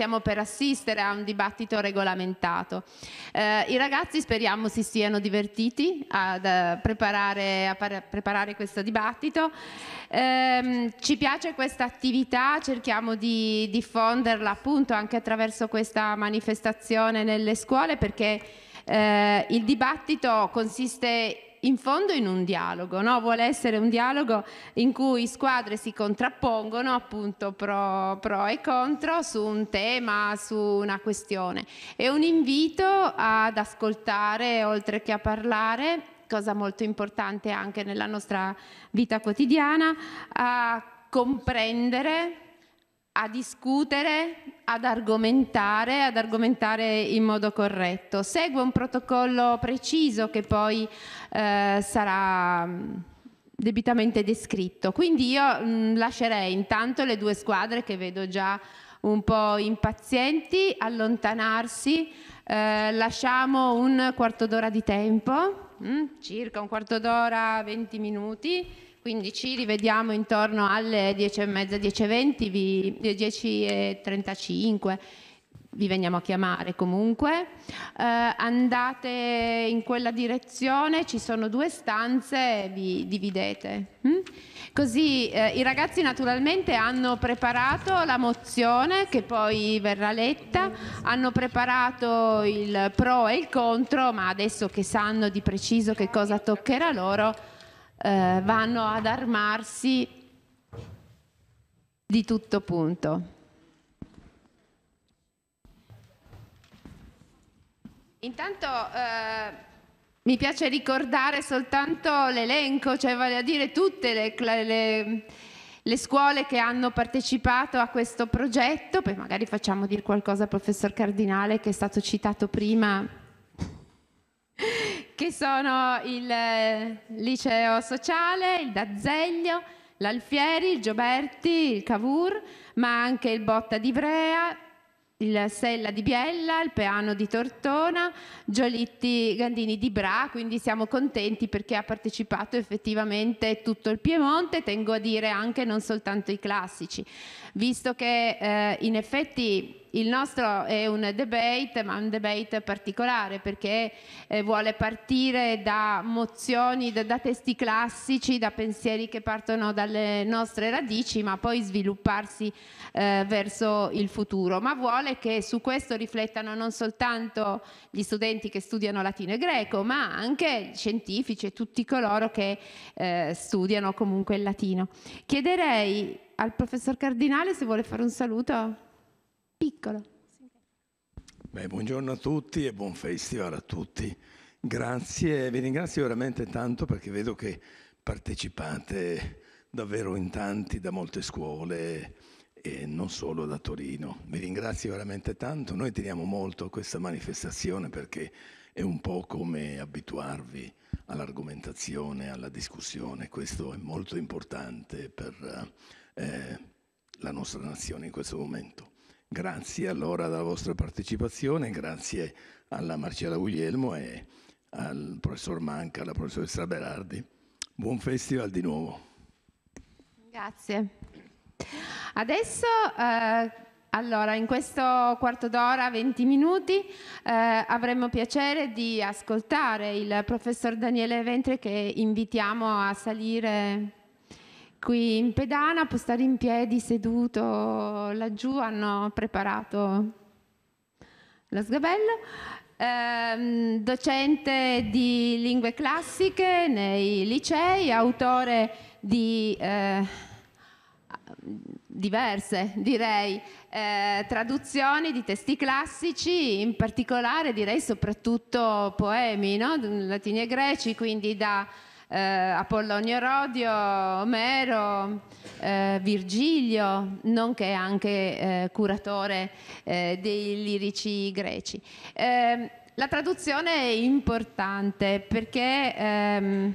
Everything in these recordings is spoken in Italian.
stiamo per assistere a un dibattito regolamentato. Eh, I ragazzi speriamo si siano divertiti ad, a, eh, preparare, a preparare, questo dibattito. Eh, ci piace questa attività, cerchiamo di diffonderla appunto anche attraverso questa manifestazione nelle scuole perché eh, il dibattito consiste in in fondo in un dialogo, no? vuole essere un dialogo in cui squadre si contrappongono appunto pro, pro, e contro su un tema, su una questione. È un invito ad ascoltare oltre che a parlare, cosa molto importante anche nella nostra vita quotidiana, a comprendere a discutere, ad argomentare, ad argomentare in modo corretto. Segue un protocollo preciso che poi eh, sarà mm, debitamente descritto. Quindi io mh, mm, lascerei intanto le due squadre che vedo già un po' impazienti allontanarsi, eh, lasciamo un quarto d'ora di tempo, mh, mm, circa un quarto d'ora, 20 minuti quindi ci rivediamo intorno alle 10.30, 10.20, 10.35 vi veniamo a chiamare comunque, eh, andate in quella direzione, ci sono due stanze, vi dividete. Mm? Così eh, i ragazzi naturalmente hanno preparato la mozione che poi verrà letta, hanno preparato il pro e il contro, ma adesso che sanno di preciso che cosa toccherà loro, eh, vanno ad armarsi di tutto punto. Intanto eh, mi piace ricordare soltanto l'elenco, cioè vale a dire tutte le, le, le, scuole che hanno partecipato a questo progetto, poi magari facciamo dire qualcosa al professor Cardinale che è stato citato prima che sono il eh, liceo sociale, il Dazzeglio, l'Alfieri, il Gioberti, il Cavour, ma anche il Botta di Ivrea, il Sella di Biella, il Peano di Tortona, Giolitti Gandini di Bra, quindi siamo contenti perché ha partecipato effettivamente tutto il Piemonte, tengo a dire anche non soltanto i classici visto che eh, in effetti il nostro è un debate, ma un debate particolare perché eh, vuole partire da mozioni, da, da, testi classici, da pensieri che partono dalle nostre radici, ma poi svilupparsi eh, verso il futuro. Ma vuole che su questo riflettano non soltanto gli studenti che studiano latino e greco, ma anche gli scientifici e tutti coloro che eh, studiano comunque il latino. Chiederei al professor Cardinale se vuole fare un saluto piccolo. Beh, buongiorno a tutti e buon festival a tutti. Grazie, vi ringrazio veramente tanto perché vedo che partecipate davvero in tanti da molte scuole e non solo da Torino. Vi ringrazio veramente tanto, noi teniamo molto a questa manifestazione perché è un po' come abituarvi all'argomentazione, alla discussione, questo è molto importante per eh, eh, la nostra nazione in questo momento. Grazie allora della vostra partecipazione, grazie alla Marcella Guglielmo e al professor Manca, alla professoressa Berardi. Buon festival di nuovo. Grazie. Adesso, eh, allora, in questo quarto d'ora, 20 minuti, eh, avremo piacere di ascoltare il professor Daniele Ventre che invitiamo a salire qui in pedana può stare in piedi, seduto, laggiù hanno preparato lo sgabello. Ehm, docente di lingue classiche nei licei, autore di eh, diverse, direi, eh, traduzioni di testi classici, in particolare direi soprattutto poemi, no? latini e greci, quindi da eh, Apollonio Rodio, Omero, eh, Virgilio, nonché anche eh, curatore eh, dei lirici greci. Ehm, la traduzione è importante perché... Ehm,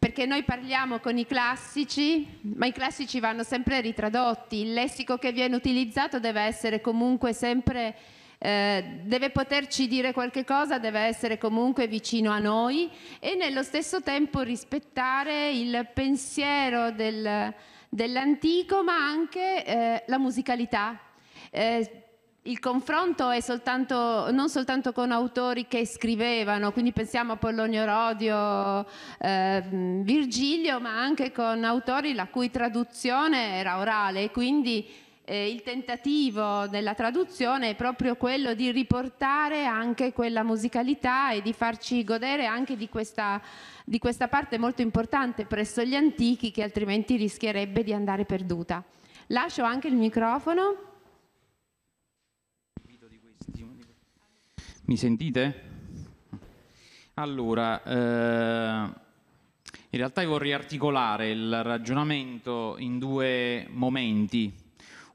perché noi parliamo con i classici, ma i classici vanno sempre ritradotti, il lessico che viene utilizzato deve essere comunque sempre eh, deve poterci dire qualche cosa, deve essere comunque vicino a noi e nello stesso tempo rispettare il pensiero del, dell'antico ma anche eh, la musicalità. Eh, il confronto è soltanto, non soltanto con autori che scrivevano, quindi pensiamo a Polonio Rodio, eh, Virgilio, ma anche con autori la cui traduzione era orale, quindi eh, il tentativo della traduzione è proprio quello di riportare anche quella musicalità e di farci godere anche di questa, di questa parte molto importante presso gli antichi che altrimenti rischierebbe di andare perduta. Lascio anche il microfono. Mi sentite? Allora, eh, in realtà io vorrei articolare il ragionamento in due momenti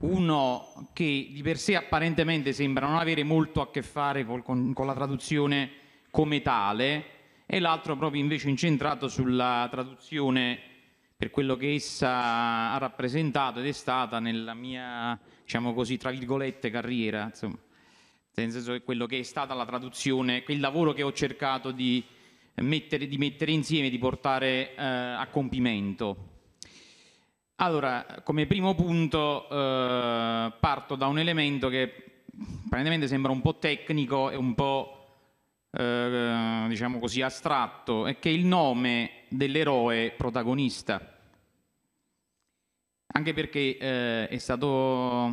uno che di per sé apparentemente sembra non avere molto a che fare col, con, con la traduzione come tale e l'altro proprio invece incentrato sulla traduzione per quello che essa ha rappresentato ed è stata nella mia, diciamo così, tra virgolette carriera, insomma, nel senso che quello che è stata la traduzione, quel lavoro che ho cercato di mettere, di mettere insieme, di portare eh, a compimento. Allora, come primo punto eh, parto da un elemento che apparentemente sembra un po' tecnico e un po' eh, diciamo così astratto, è che è il nome dell'eroe protagonista. Anche perché eh, è stato,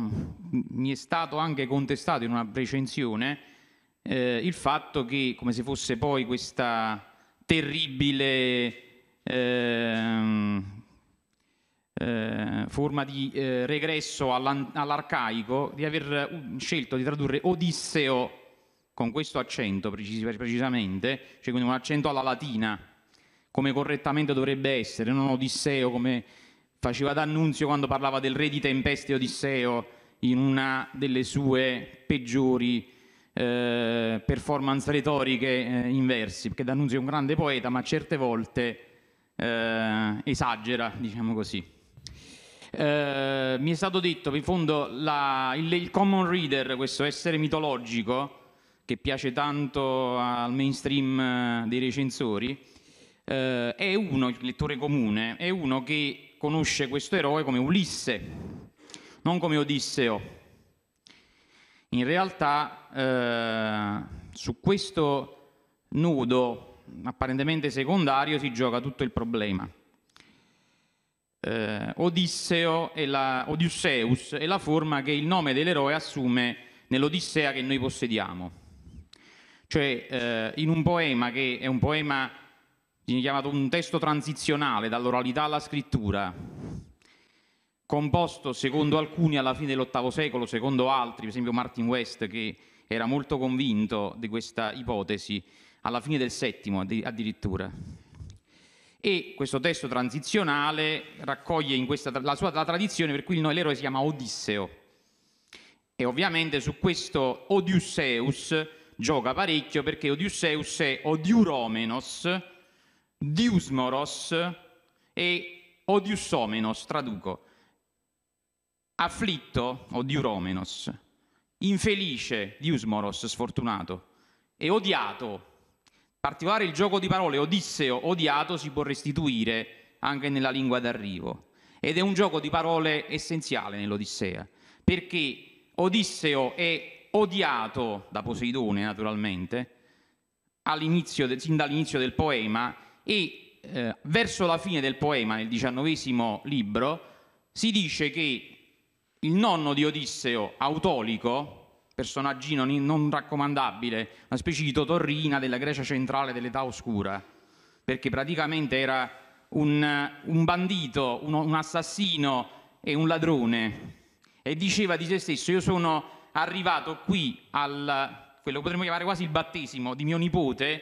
mi è stato anche contestato in una recensione eh, il fatto che, come se fosse poi questa terribile ehm, eh, forma di eh, regresso all'arcaico, di aver uh, scelto di tradurre Odisseo con questo accento precis- precisamente, cioè quindi un accento alla latina, come correttamente dovrebbe essere, non Odisseo come faceva D'Annunzio quando parlava del re di tempeste Odisseo in una delle sue peggiori eh, performance retoriche eh, in versi, perché D'Annunzio è un grande poeta, ma certe volte eh, esagera, diciamo così. Eh, mi è stato detto in fondo la, il, il common reader, questo essere mitologico che piace tanto al mainstream eh, dei recensori, eh, è uno, il lettore comune, è uno che conosce questo eroe come Ulisse, non come Odisseo. In realtà eh, su questo nodo apparentemente secondario si gioca tutto il problema eh, Odisseo e la, Odysseus e la forma che il nome dell'eroe assume nell'Odissea che noi possediamo. Cioè eh, in un poema che è un poema viene chiamato un testo transizionale dall'oralità alla scrittura, composto secondo alcuni alla fine dell'VIII secolo, secondo altri, per esempio Martin West che era molto convinto di questa ipotesi, alla fine del VII addirittura. E questo testo transizionale raccoglie questa, la sua la tradizione per cui il l'eroe si chiama Odisseo. E ovviamente su questo Odiusseus gioca parecchio perché Odiusseus è Odiuromenos, Diusmoros e Odiussomenos, traduco. Afflitto, Odiuromenos. Infelice, Diusmoros, sfortunato. E odiato, particolare il gioco di parole Odisseo, odiato, si può restituire anche nella lingua d'arrivo. Ed è un gioco di parole essenziale nell'Odissea, perché Odisseo è odiato da Poseidone, naturalmente, de, sin dall'inizio del poema, e eh, verso la fine del poema, nel diciannovesimo libro, si dice che il nonno di Odisseo, Autolico, personaggino non raccomandabile, una specie di Totorrina della Grecia centrale dell'età oscura, perché praticamente era un, un bandito, un, un assassino e un ladrone e diceva di se stesso io sono arrivato qui al quello che potremmo chiamare quasi il battesimo di mio nipote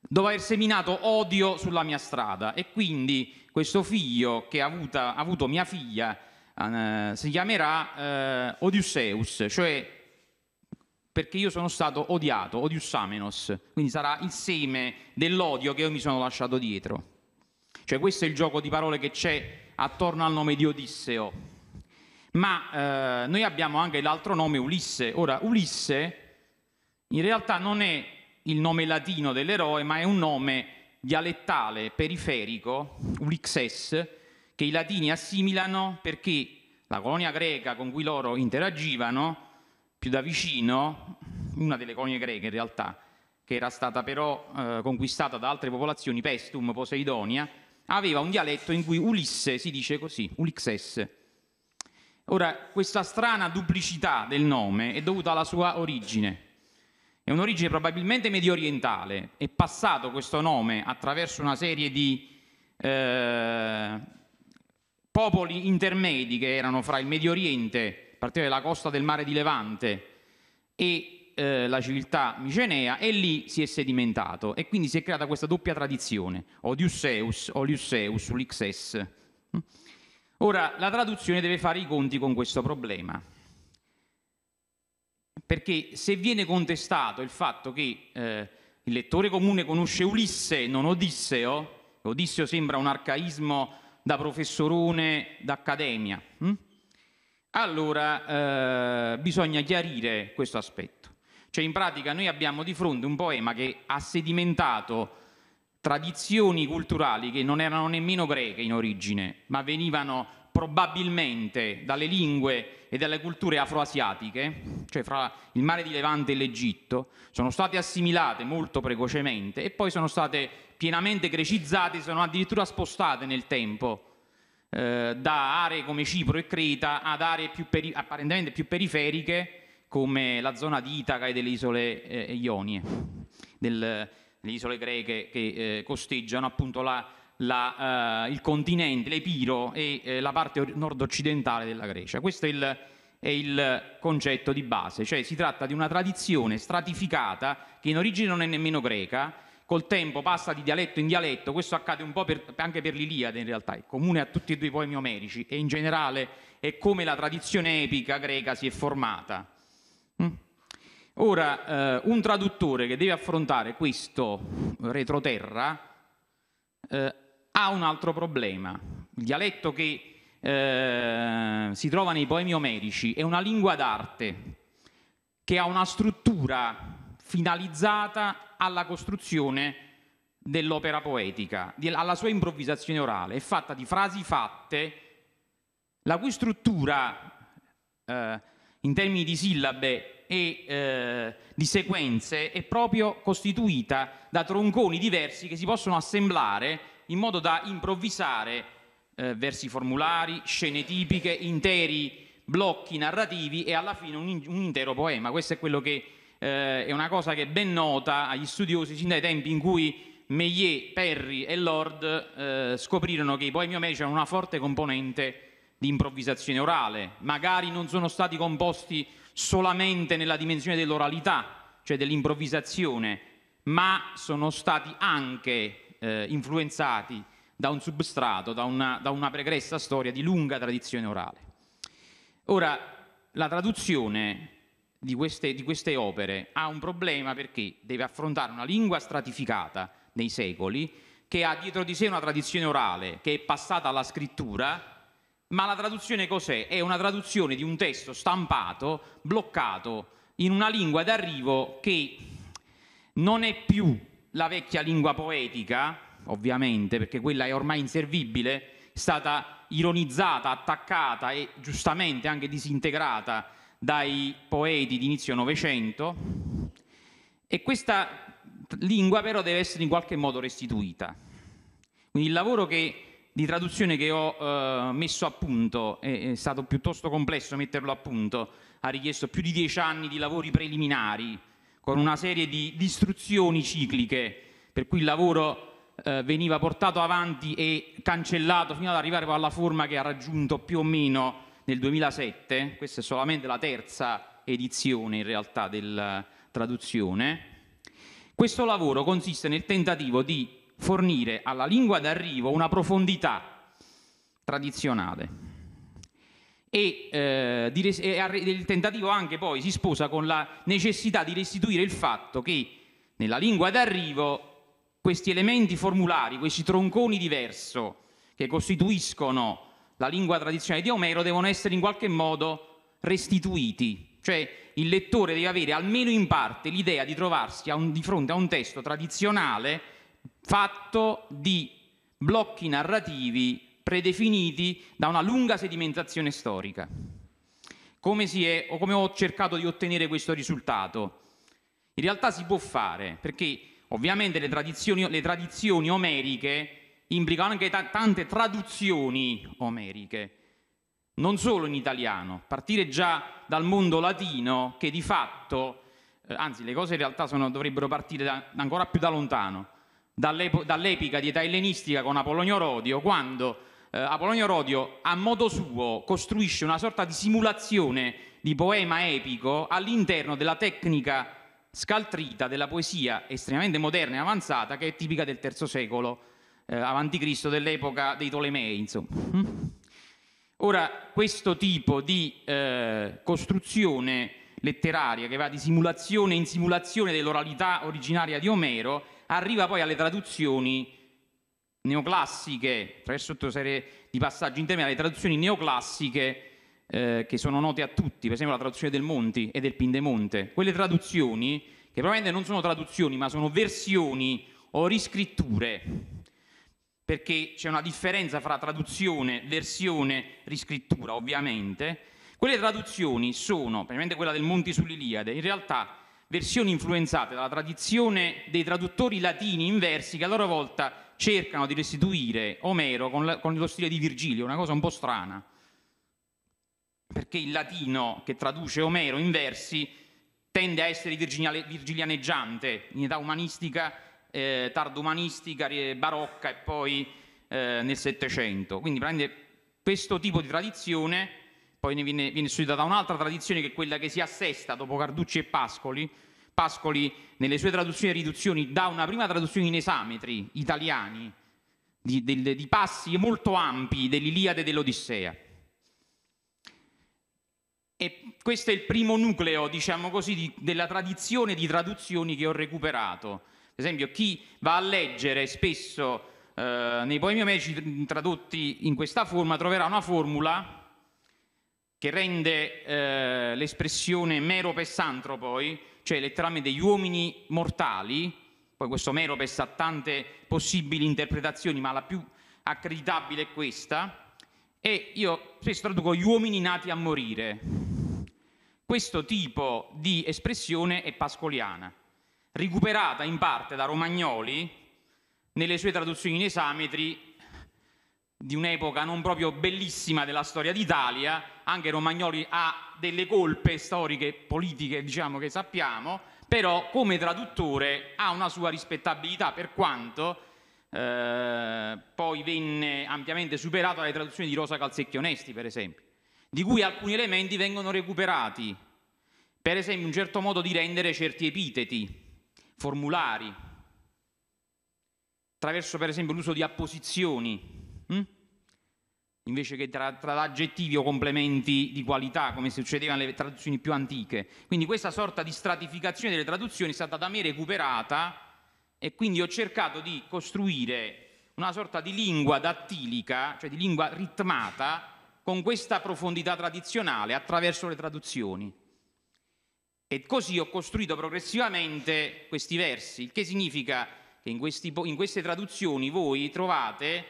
dopo aver seminato odio sulla mia strada e quindi questo figlio che ha, avuta, ha avuto mia figlia eh, si chiamerà eh, Odysseus, cioè perché io sono stato odiato, odiusamenos, quindi sarà il seme dell'odio che io mi sono lasciato dietro. Cioè questo è il gioco di parole che c'è attorno al nome di Odisseo. Ma eh, noi abbiamo anche l'altro nome Ulisse. Ora, Ulisse in realtà non è il nome latino dell'eroe, ma è un nome dialettale, periferico, Ulixes, che i latini assimilano perché la colonia greca con cui loro interagivano più da vicino, una delle colonie greche in realtà, che era stata però eh, conquistata da altre popolazioni, Pestum, Poseidonia, aveva un dialetto in cui Ulisse si dice così, Ulixes. Ora, questa strana duplicità del nome è dovuta alla sua origine. È un'origine probabilmente medio orientale, è passato questo nome attraverso una serie di eh, popoli intermedi che erano fra il Medio Oriente partire dalla costa del mare di Levante e eh, la civiltà micenea e lì si è sedimentato e quindi si è creata questa doppia tradizione, Odysseus, Odysseus, Ulixes. Ora, la traduzione deve fare i conti con questo problema, perché se viene contestato il fatto che eh, il lettore comune conosce Ulisse, non Odisseo, Odisseo sembra un arcaismo da professorone d'accademia, hm? Allora eh, bisogna chiarire questo aspetto. Cioè in pratica noi abbiamo di fronte un poema che ha sedimentato tradizioni culturali che non erano nemmeno greche in origine, ma venivano probabilmente dalle lingue e dalle culture afroasiatiche, cioè fra il mare di Levante e l'Egitto, sono state assimilate molto precocemente e poi sono state pienamente grecizzate, sono addirittura spostate nel tempo eh, da aree come Cipro e Creta ad aree più peri- apparentemente più periferiche come la zona di Itaca e delle isole eh, Ionie, del, isole greche che eh, costeggiano appunto la, la, eh, il continente, l'Epiro e eh, la parte nord-occidentale della Grecia. Questo è il, è il, concetto di base, cioè si tratta di una tradizione stratificata che in origine non è nemmeno greca, col tempo passa di dialetto in dialetto, questo accade un po' per, anche per l'Iliade in realtà, è comune a tutti e due i poemi omerici e in generale è come la tradizione epica greca si è formata. Mm? Ora, eh, un traduttore che deve affrontare questo retroterra eh, ha un altro problema. Il dialetto che eh, si trova nei poemi omerici è una lingua d'arte che ha una struttura finalizzata alla costruzione dell'opera poetica, alla sua improvvisazione orale, è fatta di frasi fatte, la cui struttura eh, in termini di sillabe e eh, di sequenze è proprio costituita da tronconi diversi che si possono assemblare in modo da improvvisare eh, versi formulari, scene tipiche, interi blocchi narrativi e alla fine un, un intero poema. Questo è quello che eh, è una cosa che è ben nota agli studiosi sin dai tempi in cui Meillet, Perry e Lord eh, scoprirono che i poemi omerici hanno una forte componente di improvvisazione orale, magari non sono stati composti solamente nella dimensione dell'oralità, cioè dell'improvvisazione, ma sono stati anche eh, influenzati da un substrato, da una, da una pregressa storia di lunga tradizione orale. Ora, la traduzione di queste, di queste opere ha un problema perché deve affrontare una lingua stratificata nei secoli che ha dietro di sé una tradizione orale che è passata alla scrittura ma la traduzione cos'è? È una traduzione di un testo stampato, bloccato in una lingua d'arrivo che non è più la vecchia lingua poetica, ovviamente, perché quella è ormai inservibile, è stata ironizzata, attaccata e giustamente anche disintegrata dai poeti di inizio Novecento e questa lingua però deve essere in qualche modo restituita. Quindi il lavoro che, di traduzione che ho eh, messo a punto, è, è, stato piuttosto complesso metterlo a punto, ha richiesto più di dieci anni di lavori preliminari, con una serie di distruzioni cicliche, per cui il lavoro eh, veniva portato avanti e cancellato fino ad arrivare alla forma che ha raggiunto più o meno nel 2007, questa è solamente la terza edizione in realtà della eh, traduzione, questo lavoro consiste nel tentativo di fornire alla lingua d'arrivo una profondità tradizionale. E, eh, di, il tentativo anche poi si sposa con la necessità di restituire il fatto che nella lingua d'arrivo questi elementi formulari, questi tronconi di verso che costituiscono la lingua tradizionale di Omero, devono essere in qualche modo restituiti. Cioè il lettore deve avere almeno in parte l'idea di trovarsi un, di fronte a un testo tradizionale fatto di blocchi narrativi predefiniti da una lunga sedimentazione storica. Come, è, come ho cercato di ottenere questo risultato? In realtà si può fare, perché ovviamente le tradizioni, le tradizioni omeriche implica anche t- tante traduzioni omeriche, non solo in italiano, partire già dal mondo latino che di fatto, eh, anzi le cose in realtà sono, dovrebbero partire da, ancora più da lontano, dall'epica di età ellenistica con Apolonio Rodio, quando eh, Apolonio Rodio a modo suo costruisce una sorta di simulazione di poema epico all'interno della tecnica scaltrita della poesia estremamente moderna e avanzata che è tipica del terzo secolo eh, avanti Cristo dell'epoca dei Tolomei, insomma. Mm? Ora, questo tipo di eh, costruzione letteraria che va di simulazione in simulazione dell'oralità originaria di Omero, arriva poi alle traduzioni neoclassiche, attraverso tutta una serie di passaggi intermedi alle traduzioni neoclassiche eh, che sono note a tutti, per esempio la traduzione del Monti e del Pindemonte. Quelle traduzioni, che probabilmente non sono traduzioni, ma sono versioni o riscritture perché c'è una differenza fra traduzione, versione, riscrittura ovviamente. Quelle traduzioni sono, praticamente quella del Monti sull'Iliade, in realtà versioni influenzate dalla tradizione dei traduttori latini in versi che a loro volta cercano di restituire Omero con, con lo stile di Virgilio, una cosa un po' strana, perché il latino che traduce Omero in versi tende a essere virgilianeggiante in età umanistica eh, tardumanistica, eh, barocca e poi eh, nel Settecento. Quindi prende questo tipo di tradizione, poi ne viene, viene studiata un'altra tradizione che è quella che si assesta dopo Carducci e Pascoli. Pascoli nelle sue traduzioni e riduzioni dà una prima traduzione in esametri italiani di, di, di passi molto ampi dell'Iliade e dell'Odissea. E questo è il primo nucleo, diciamo così, di, della tradizione di traduzioni che ho recuperato. Ad esempio, chi va a leggere spesso eh, nei poemi omerici tradotti in questa forma troverà una formula che rende eh, l'espressione mero poi, cioè letteralmente degli uomini mortali, poi questo mero pessa tante possibili interpretazioni, ma la più accreditabile è questa, e io spesso traduco gli uomini nati a morire. Questo tipo di espressione è pascoliana recuperata in parte da Romagnoli nelle sue traduzioni in esametri di un'epoca non proprio bellissima della storia d'Italia, anche Romagnoli ha delle colpe storiche, politiche, diciamo che sappiamo, però come traduttore ha una sua rispettabilità per quanto eh, poi venne ampiamente superato dalle traduzioni di Rosa Calzecchi Onesti, per esempio, di cui alcuni elementi vengono recuperati, per esempio un certo modo di rendere certi epiteti, formulari, attraverso per esempio l'uso di apposizioni, mh? Hm? invece che tra, tra aggettivi o complementi di qualità, come succedeva nelle traduzioni più antiche. Quindi questa sorta di stratificazione delle traduzioni è stata da me recuperata e quindi ho cercato di costruire una sorta di lingua dattilica, cioè di lingua ritmata, con questa profondità tradizionale attraverso le traduzioni. E così ho costruito progressivamente questi versi, il che significa che in, questi, in queste traduzioni voi trovate,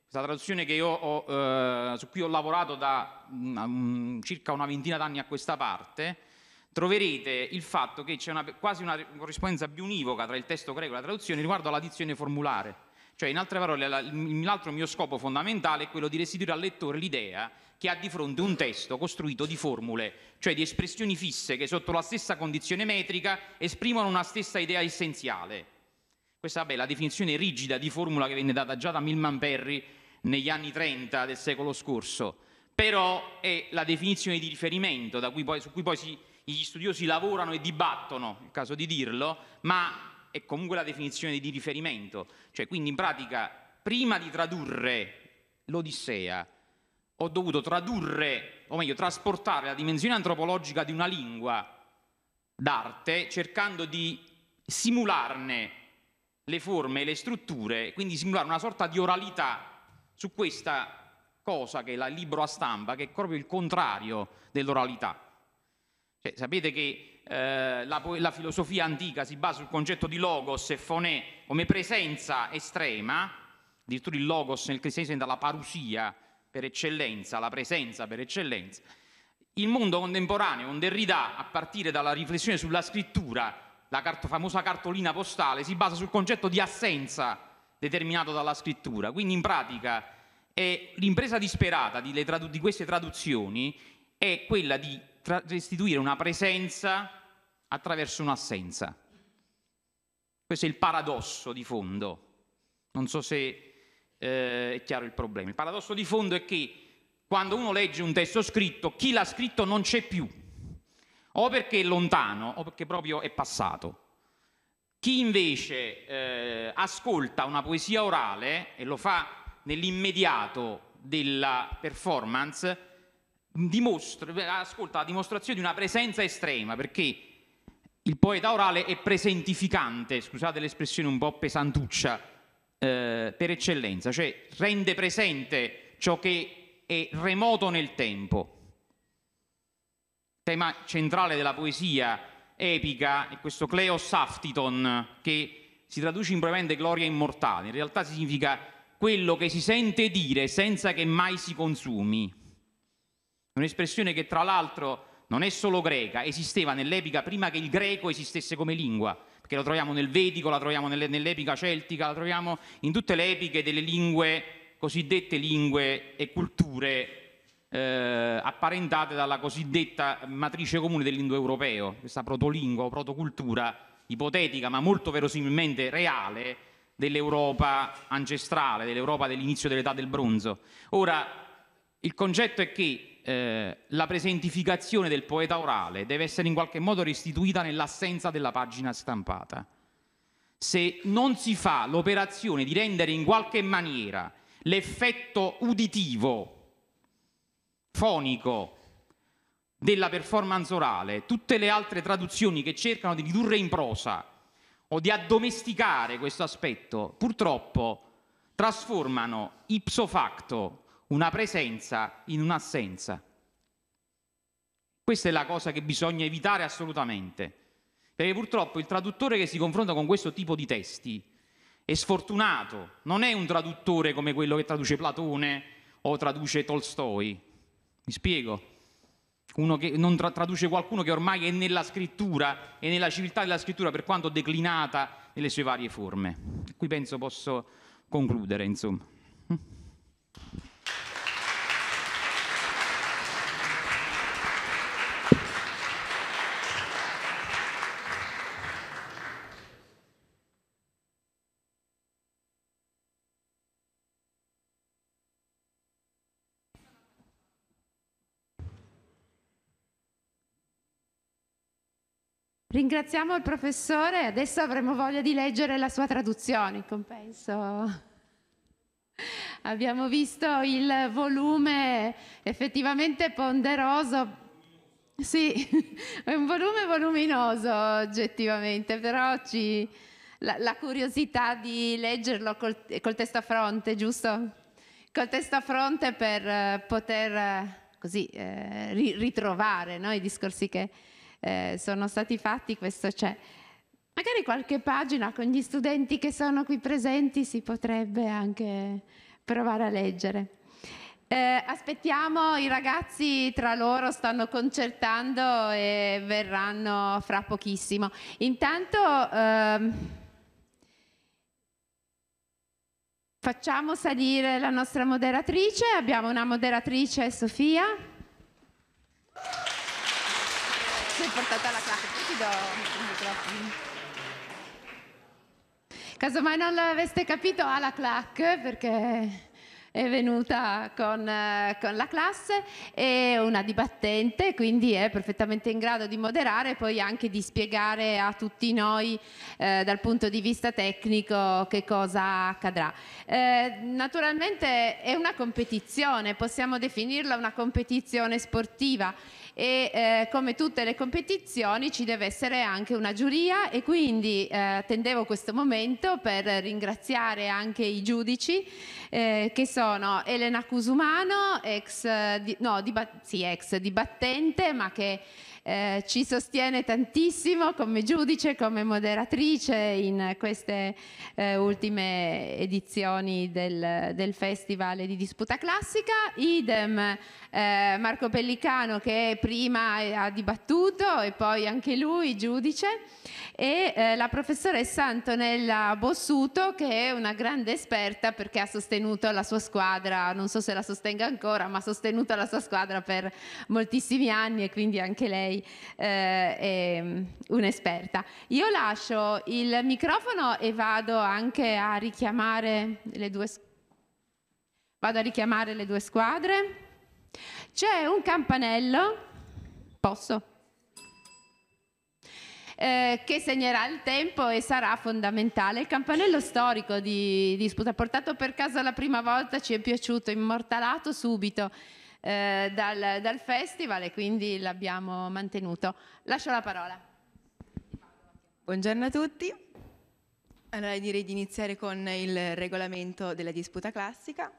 questa traduzione ho, eh, su cui ho lavorato da um, circa una ventina d'anni a questa parte, troverete il fatto che c'è una, quasi una corrispondenza bionivoca tra il testo greco e la traduzione riguardo alla dizione formulare. Cioè, in altre parole, l'altro mio scopo fondamentale è quello di restituire al lettore l'idea che ha di fronte un testo costruito di formule, cioè di espressioni fisse che sotto la stessa condizione metrica esprimono una stessa idea essenziale. Questa vabbè, è la definizione rigida di formula che venne data già da Milman Perry negli anni 30 del secolo scorso, però è la definizione di riferimento cui poi, su cui poi si, gli studiosi lavorano e dibattono, è il caso di dirlo, ma è comunque la definizione di riferimento. Cioè, quindi in pratica, prima di tradurre l'Odissea, ho dovuto tradurre, o meglio, trasportare la dimensione antropologica di una lingua d'arte cercando di simularne le forme e le strutture, quindi simulare una sorta di oralità su questa cosa che è il libro a stampa, che è proprio il contrario dell'oralità. Cioè, sapete che eh, la, la, filosofia antica si basa sul concetto di logos e fonè come presenza estrema, addirittura il logos nel cristianesimo è la parusia, per eccellenza, la presenza per eccellenza, il mondo contemporaneo, un Derrida, a partire dalla riflessione sulla scrittura, la cart- famosa cartolina postale, si basa sul concetto di assenza determinato dalla scrittura. Quindi in pratica è l'impresa disperata di, tradu- di queste traduzioni è quella di tra- restituire una presenza attraverso un'assenza. Questo è il paradosso di fondo. Non so se eh, è chiaro il problema. Il paradosso di fondo è che quando uno legge un testo scritto, chi l'ha scritto non c'è più, o perché è lontano, o perché proprio è passato. Chi invece eh, ascolta una poesia orale e lo fa nell'immediato della performance, dimostra, ascolta la dimostrazione di una presenza estrema, perché il poeta orale è presentificante, scusate l'espressione un po' pesantuccia, eh, per eccellenza, cioè rende presente ciò che è remoto nel tempo. Tema centrale della poesia epica è questo Cleos Aftiton che si traduce in gloria immortale, in realtà significa quello che si sente dire senza che mai si consumi. Un'espressione che tra l'altro non è solo greca, esisteva nell'epica prima che il greco esistesse come lingua perché la troviamo nel Vedico, la troviamo nell'epica celtica, la troviamo in tutte le epiche delle lingue, cosiddette lingue e culture eh, apparentate dalla cosiddetta matrice comune dell'indoeuropeo, questa protolingua o protocultura ipotetica ma molto verosimilmente reale dell'Europa ancestrale, dell'Europa dell'inizio dell'età del bronzo. Ora, il concetto è che eh, la presentificazione del poeta orale deve essere in qualche modo restituita nell'assenza della pagina stampata. Se non si fa l'operazione di rendere in qualche maniera l'effetto uditivo, fonico, della performance orale, tutte le altre traduzioni che cercano di ridurre in prosa o di addomesticare questo aspetto, purtroppo trasformano ipso facto una presenza in un'assenza. Questa è la cosa che bisogna evitare assolutamente, perché purtroppo il traduttore che si confronta con questo tipo di testi è sfortunato, non è un traduttore come quello che traduce Platone o traduce Tolstoi. Mi spiego? Uno che non tra- traduce qualcuno che ormai è nella scrittura e nella civiltà della scrittura per quanto declinata nelle sue varie forme. Qui penso posso concludere, insomma. Ringraziamo il professore, adesso avremo voglia di leggere la sua traduzione in compenso. Abbiamo visto il volume effettivamente ponderoso. Sì, è un volume voluminoso oggettivamente, però ci, la, la, curiosità di leggerlo col, col, testo a fronte, giusto? Col testo a fronte per eh, poter eh, così eh, ritrovare no? i discorsi che, eh, sono stati fatti, questo c'è. Magari qualche pagina con gli studenti che sono qui presenti si potrebbe anche provare a leggere. Eh, aspettiamo i ragazzi tra loro, stanno concertando e verranno fra pochissimo. Intanto ehm, facciamo salire la nostra moderatrice, abbiamo una moderatrice, Sofia sei portata alla classe, poi ti do il microfono. Casomai non l'aveste capito alla clac perché è venuta con, eh, con, la classe, è una dibattente, quindi è perfettamente in grado di moderare e poi anche di spiegare a tutti noi eh, dal punto di vista tecnico che cosa accadrà. Eh, naturalmente è una competizione, possiamo definirla una competizione sportiva e eh, come tutte le competizioni ci deve essere anche una giuria e quindi eh, attendevo questo momento per ringraziare anche i giudici eh, che sono Elena Cusumano, ex, eh, di, no, di, sì, ex dibattente ma che eh, ci sostiene tantissimo come giudice, come moderatrice in queste eh, ultime edizioni del, del, Festival di Disputa Classica. Idem eh, Marco Pellicano che prima ha dibattuto e poi anche lui giudice e eh, la professoressa Antonella Bossuto che è una grande esperta perché ha sostenuto la sua squadra, non so se la sostenga ancora, ma ha sostenuto la sua squadra per moltissimi anni e quindi anche lei eh, è mm, un'esperta. Io lascio il microfono e vado anche a richiamare le due vado a richiamare le due squadre. C'è un campanello. Posso? eh, che segnerà il tempo e sarà fondamentale. Il campanello storico di disputa, portato per casa la prima volta, ci è piaciuto, immortalato subito. Eh, dal, dal festival e quindi l'abbiamo mantenuto. Lascio la parola. Buongiorno a tutti. Allora direi di iniziare con il regolamento della disputa classica.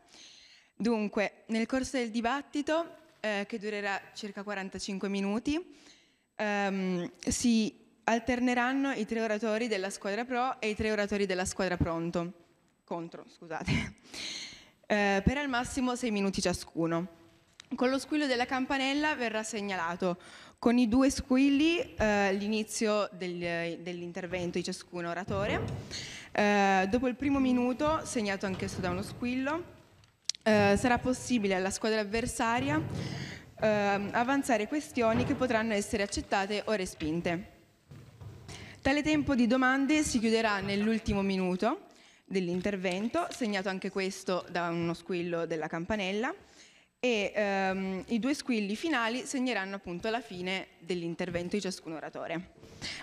Dunque, nel corso del dibattito, eh, che durerà circa 45 minuti, ehm, si alterneranno i tre oratori della squadra pro e i tre oratori della squadra pronto, contro, scusate, eh, per al massimo sei minuti ciascuno. Con lo squillo della campanella verrà segnalato con i due squilli eh, l'inizio del, dell'intervento di ciascun oratore. Eh, dopo il primo minuto, segnato anch'esso da uno squillo, eh, sarà possibile alla squadra avversaria ehm, avanzare questioni che potranno essere accettate o respinte. Tale tempo di domande si chiuderà nell'ultimo minuto dell'intervento, segnato anche questo da uno squillo della campanella e ehm, i due squilli finali segneranno appunto la fine dell'intervento di ciascun oratore.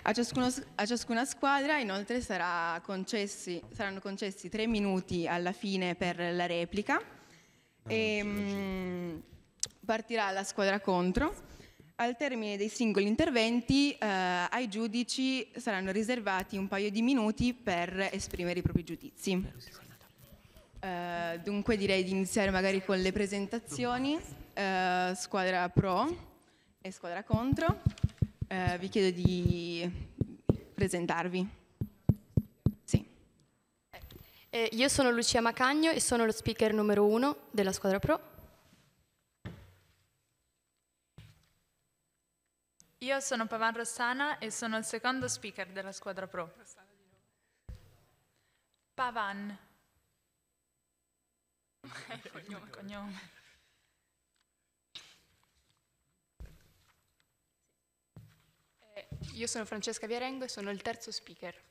A, ciascuno, a ciascuna squadra inoltre sarà concessi, saranno concessi tre minuti alla fine per la replica ah, e mh, ehm, partirà la squadra contro al termine dei singoli interventi eh, ai giudici saranno riservati un paio di minuti per esprimere i propri giudizi. Eh, dunque direi di iniziare magari con le presentazioni, eh, squadra pro e squadra contro. Eh, vi chiedo di presentarvi. Sì. Eh, io sono Lucia Macagno e sono lo speaker numero uno della squadra pro Io sono Pavan Rossana e sono il secondo speaker della squadra pro. Pavan. cognome, cognome. Eh, io sono Francesca Viarengo e sono il terzo speaker.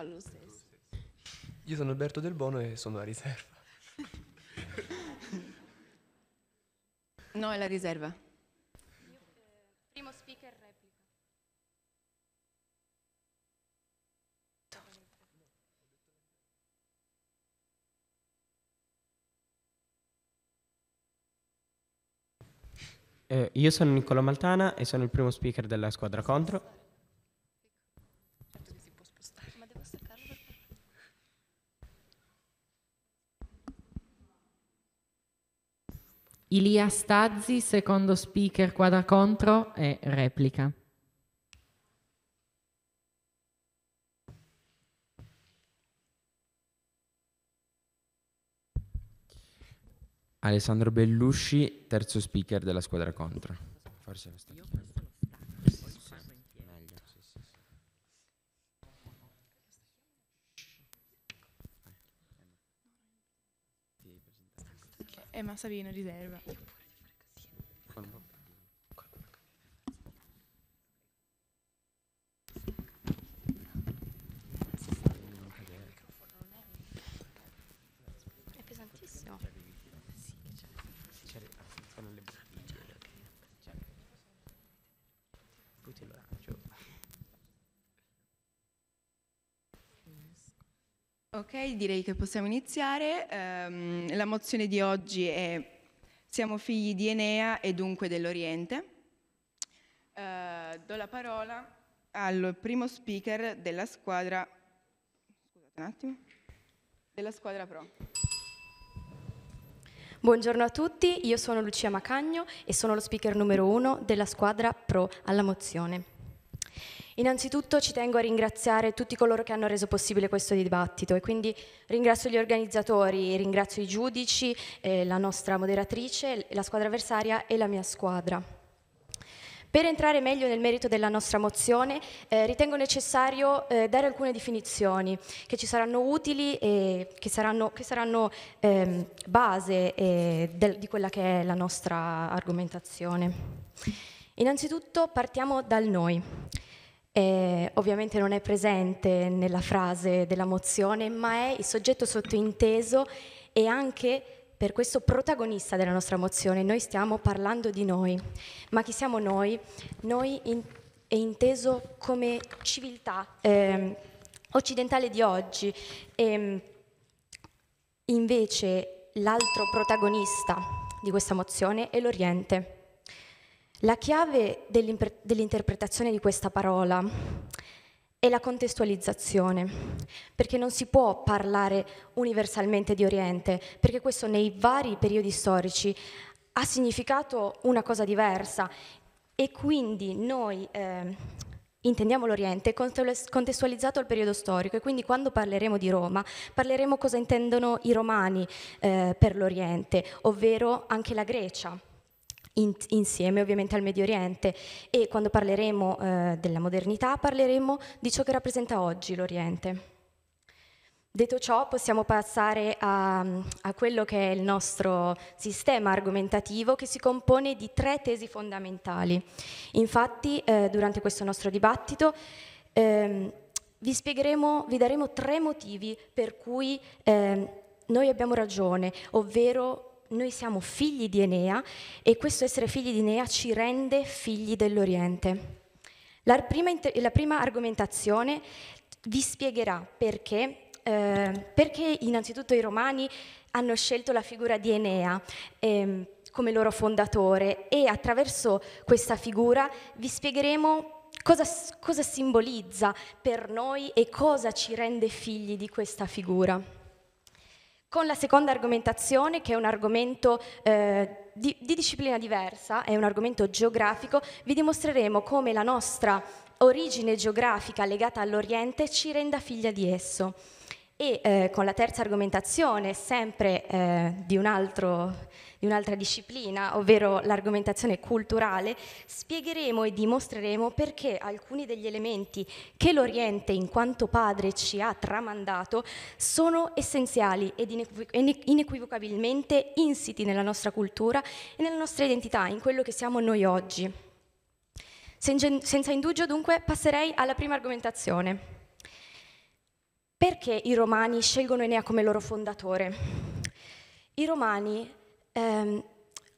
fallo lo stesso. Io sono Alberto Del Bono e sono la riserva. no, è la riserva. Io, eh, primo speaker replica. Eh, io sono Niccolo Maltana e sono il primo speaker della squadra contro. Ilia Stazzi, secondo speaker quadra contro e replica. Alessandro Bellusci, terzo speaker della squadra contro. Forse lo sto Emma Savino Riserva. Ok, direi che possiamo iniziare. Um, la mozione di oggi è Siamo figli di Enea e dunque dell'Oriente. Uh, do la parola al primo speaker della squadra, scusate un attimo, della squadra Pro. Buongiorno a tutti, io sono Lucia Macagno e sono lo speaker numero uno della squadra Pro alla mozione. Innanzitutto ci tengo a ringraziare tutti coloro che hanno reso possibile questo dibattito e quindi ringrazio gli organizzatori, ringrazio i giudici, eh, la nostra moderatrice, la squadra avversaria e la mia squadra. Per entrare meglio nel merito della nostra mozione eh, ritengo necessario eh, dare alcune definizioni che ci saranno utili e che saranno, che saranno ehm, base eh, del, di quella che è la nostra argomentazione. Innanzitutto partiamo dal noi eh, ovviamente non è presente nella frase della mozione, ma è il soggetto sottointeso e anche per questo protagonista della nostra mozione. Noi stiamo parlando di noi, ma chi siamo noi? Noi in, è inteso come civiltà eh, occidentale di oggi. E, ehm, invece l'altro protagonista di questa mozione è l'Oriente. La chiave dell'interpretazione di questa parola è la contestualizzazione, perché non si può parlare universalmente di Oriente, perché questo nei vari periodi storici ha significato una cosa diversa e quindi noi eh, intendiamo l'Oriente contestualizzato al periodo storico e quindi quando parleremo di Roma parleremo cosa intendono i romani eh, per l'Oriente, ovvero anche la Grecia in, insieme ovviamente al Medio Oriente e quando parleremo eh, della modernità parleremo di ciò che rappresenta oggi l'Oriente. Detto ciò, possiamo passare a, a, quello che è il nostro sistema argomentativo che si compone di tre tesi fondamentali. Infatti, eh, durante questo nostro dibattito eh, vi spiegheremo, vi daremo tre motivi per cui eh, noi abbiamo ragione, ovvero noi siamo figli di Enea e questo essere figli di Enea ci rende figli dell'Oriente. La prima, la prima argomentazione vi spiegherà perché, eh, perché, innanzitutto i romani hanno scelto la figura di Enea. Ehm, come loro fondatore e attraverso questa figura vi spiegheremo cosa, cosa simbolizza per noi e cosa ci rende figli di questa figura con la seconda argomentazione, che è un argomento eh, di, di, disciplina diversa, è un argomento geografico, vi dimostreremo come la nostra origine geografica legata all'Oriente ci renda figlia di esso. E eh, con la terza argomentazione, sempre eh, di un altro di un'altra disciplina, ovvero l'argomentazione culturale, spiegheremo e dimostreremo perché alcuni degli elementi che l'Oriente in quanto padre ci ha tramandato sono essenziali ed inequivocabilmente insiti nella nostra cultura e nella nostra identità, in quello che siamo noi oggi. Senza indugio dunque passerei alla prima argomentazione. Perché i romani scelgono Enea come loro fondatore? I romani ehm,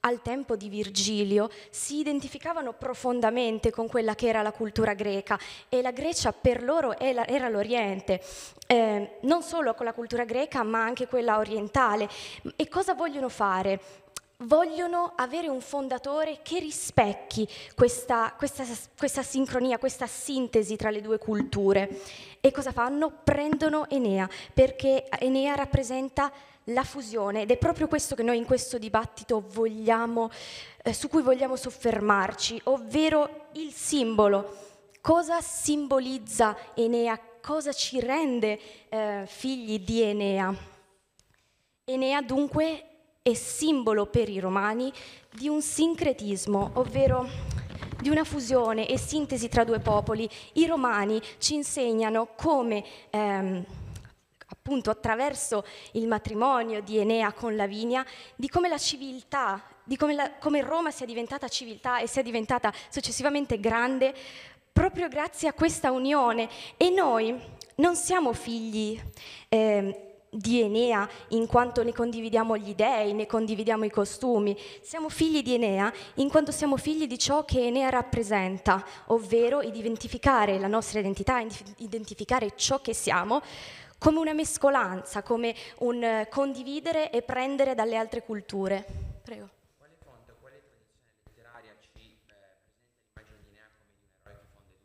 al tempo di Virgilio si identificavano profondamente con quella che era la cultura greca e la Grecia per loro era l'Oriente, eh, non solo con la cultura greca ma anche quella orientale. E cosa vogliono fare? Vogliono avere un fondatore che rispecchi questa, questa, questa sincronia, questa sintesi tra le due culture. E cosa fanno? Prendono Enea, perché Enea rappresenta la fusione ed è proprio questo che noi in questo dibattito vogliamo, eh, su cui vogliamo soffermarci, ovvero il simbolo. Cosa simbolizza Enea? Cosa ci rende eh, figli di Enea? Enea dunque è simbolo per i romani di un sincretismo, ovvero di una fusione e sintesi tra due popoli. I romani ci insegnano come... Ehm, appunto attraverso il matrimonio di Enea con Lavinia, di come la civiltà, di come, la, come Roma sia diventata civiltà e sia diventata successivamente grande proprio grazie a questa unione. E noi non siamo figli eh, di Enea in quanto ne condividiamo gli dei, ne condividiamo i costumi, siamo figli di Enea in quanto siamo figli di ciò che Enea rappresenta, ovvero identificare la nostra identità, identificare ciò che siamo come una mescolanza, come un eh, condividere e prendere dalle altre culture. Prego. Quale fonte, quale tradizione letteraria ci eh, presenta l'immagine di Nea come un eroe che fonde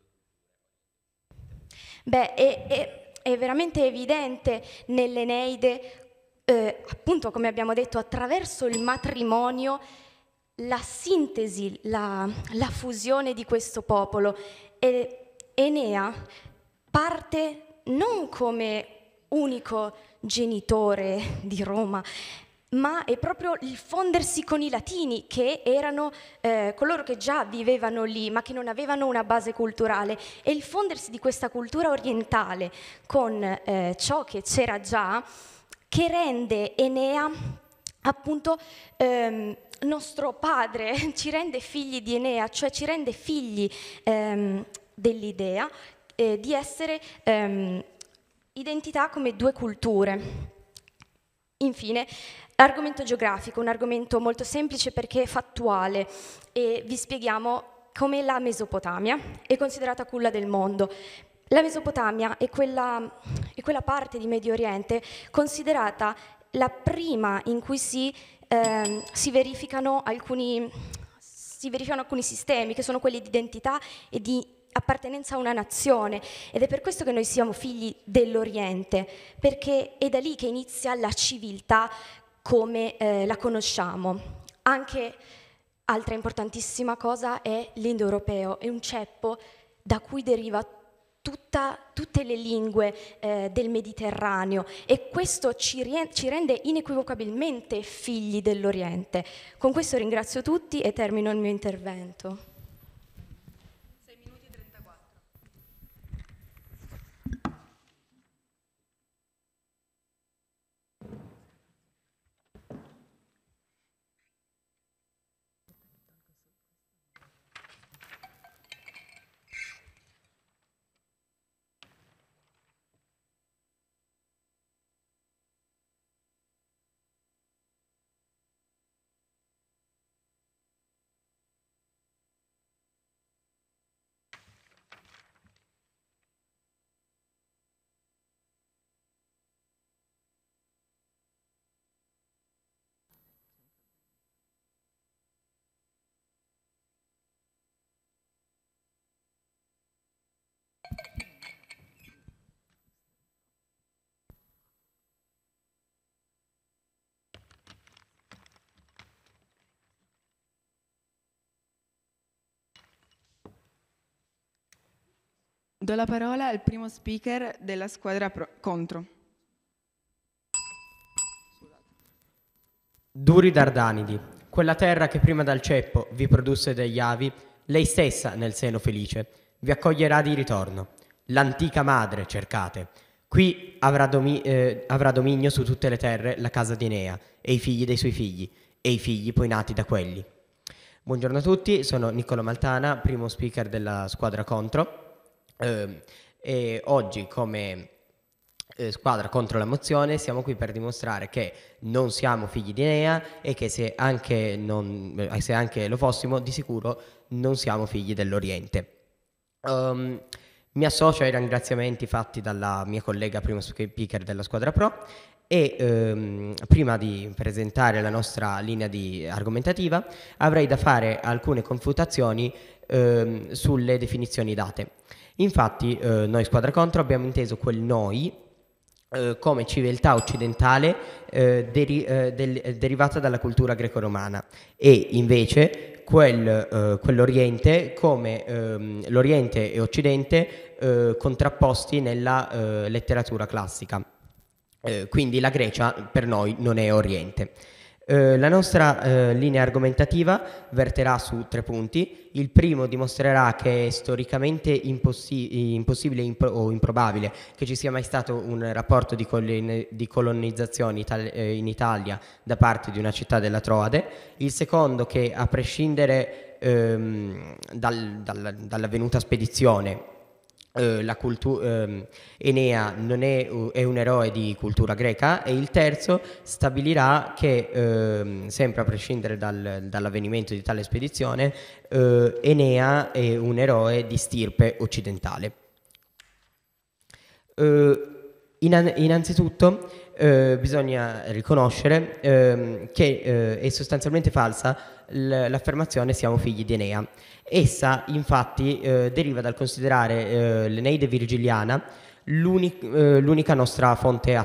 due culture? Beh, è, è, è veramente evidente nell'Eneide eh, appunto come abbiamo detto attraverso il matrimonio la sintesi, la, la fusione di questo popolo. E Enea parte non come unico genitore di Roma, ma è proprio il fondersi con i latini che erano eh, coloro che già vivevano lì ma che non avevano una base culturale e il fondersi di questa cultura orientale con eh, ciò che c'era già che rende Enea appunto ehm, nostro padre, ci rende figli di Enea, cioè ci rende figli ehm, dell'idea eh, di essere ehm, Identità come due culture. Infine, l'argomento geografico, un argomento molto semplice perché fattuale e vi spieghiamo come la Mesopotamia è considerata culla del mondo. La Mesopotamia è quella, è quella parte di Medio Oriente considerata la prima in cui si, eh, si, verificano alcuni, si verificano alcuni sistemi che sono quelli di identità e di appartenenza a una nazione ed è per questo che noi siamo figli dell'Oriente, perché è da lì che inizia la civiltà come eh, la conosciamo. Anche altra importantissima cosa è l'indoeuropeo, è un ceppo da cui deriva Tutta, tutte le lingue eh, del Mediterraneo e questo ci, ci, rende inequivocabilmente figli dell'Oriente. Con questo ringrazio tutti e termino il mio intervento. Do la parola al primo speaker della squadra pro- contro. Duri Dardanidi, quella terra che prima dal ceppo vi produsse degli avi, lei stessa nel seno felice vi accoglierà di ritorno. L'antica madre cercate. Qui avrà, domi- eh, avrà dominio su tutte le terre la casa di Enea e i figli dei suoi figli e i figli poi nati da quelli. Buongiorno a tutti, sono Niccolo Maltana, primo speaker della squadra contro. Eh, e oggi come eh, squadra contro l'emozione siamo qui per dimostrare che non siamo figli di Enea e che se anche, non, eh, se anche lo fossimo di sicuro non siamo figli dell'Oriente. Um, mi associo ai ringraziamenti fatti dalla mia collega prima speaker della squadra pro e ehm, prima di presentare la nostra linea argomentativa avrei da fare alcune confutazioni ehm, sulle definizioni date. Infatti eh, noi squadra contro abbiamo inteso quel noi eh, come civiltà occidentale eh, deri- eh, del- eh, derivata dalla cultura greco-romana e invece quel, quell'Oriente come ehm, l'Oriente e Occidente contrapposti nella letteratura classica. quindi la Grecia per noi non è Oriente. la nostra linea argomentativa verterà su tre punti il primo dimostrerà che è storicamente impossi- impossibile impro- o improbabile che ci sia mai stato un rapporto di, colon- di colonizzazione itali- eh, in Italia da parte di una città della Troade. Il secondo che a prescindere ehm, dal, dal, dall'avvenuta spedizione eh, la cultu- ehm, Enea non è, è, un eroe di cultura greca e il terzo stabilirà che, ehm, sempre a prescindere dal, dall'avvenimento di tale spedizione, eh, Enea è un eroe di stirpe occidentale. Eh, innan- innanzitutto eh, bisogna riconoscere eh, che eh, è sostanzialmente falsa l'affermazione siamo figli di Enea. Essa infatti eh, deriva dal considerare eh, l'Eneide virgiliana l'unica nostra fonte,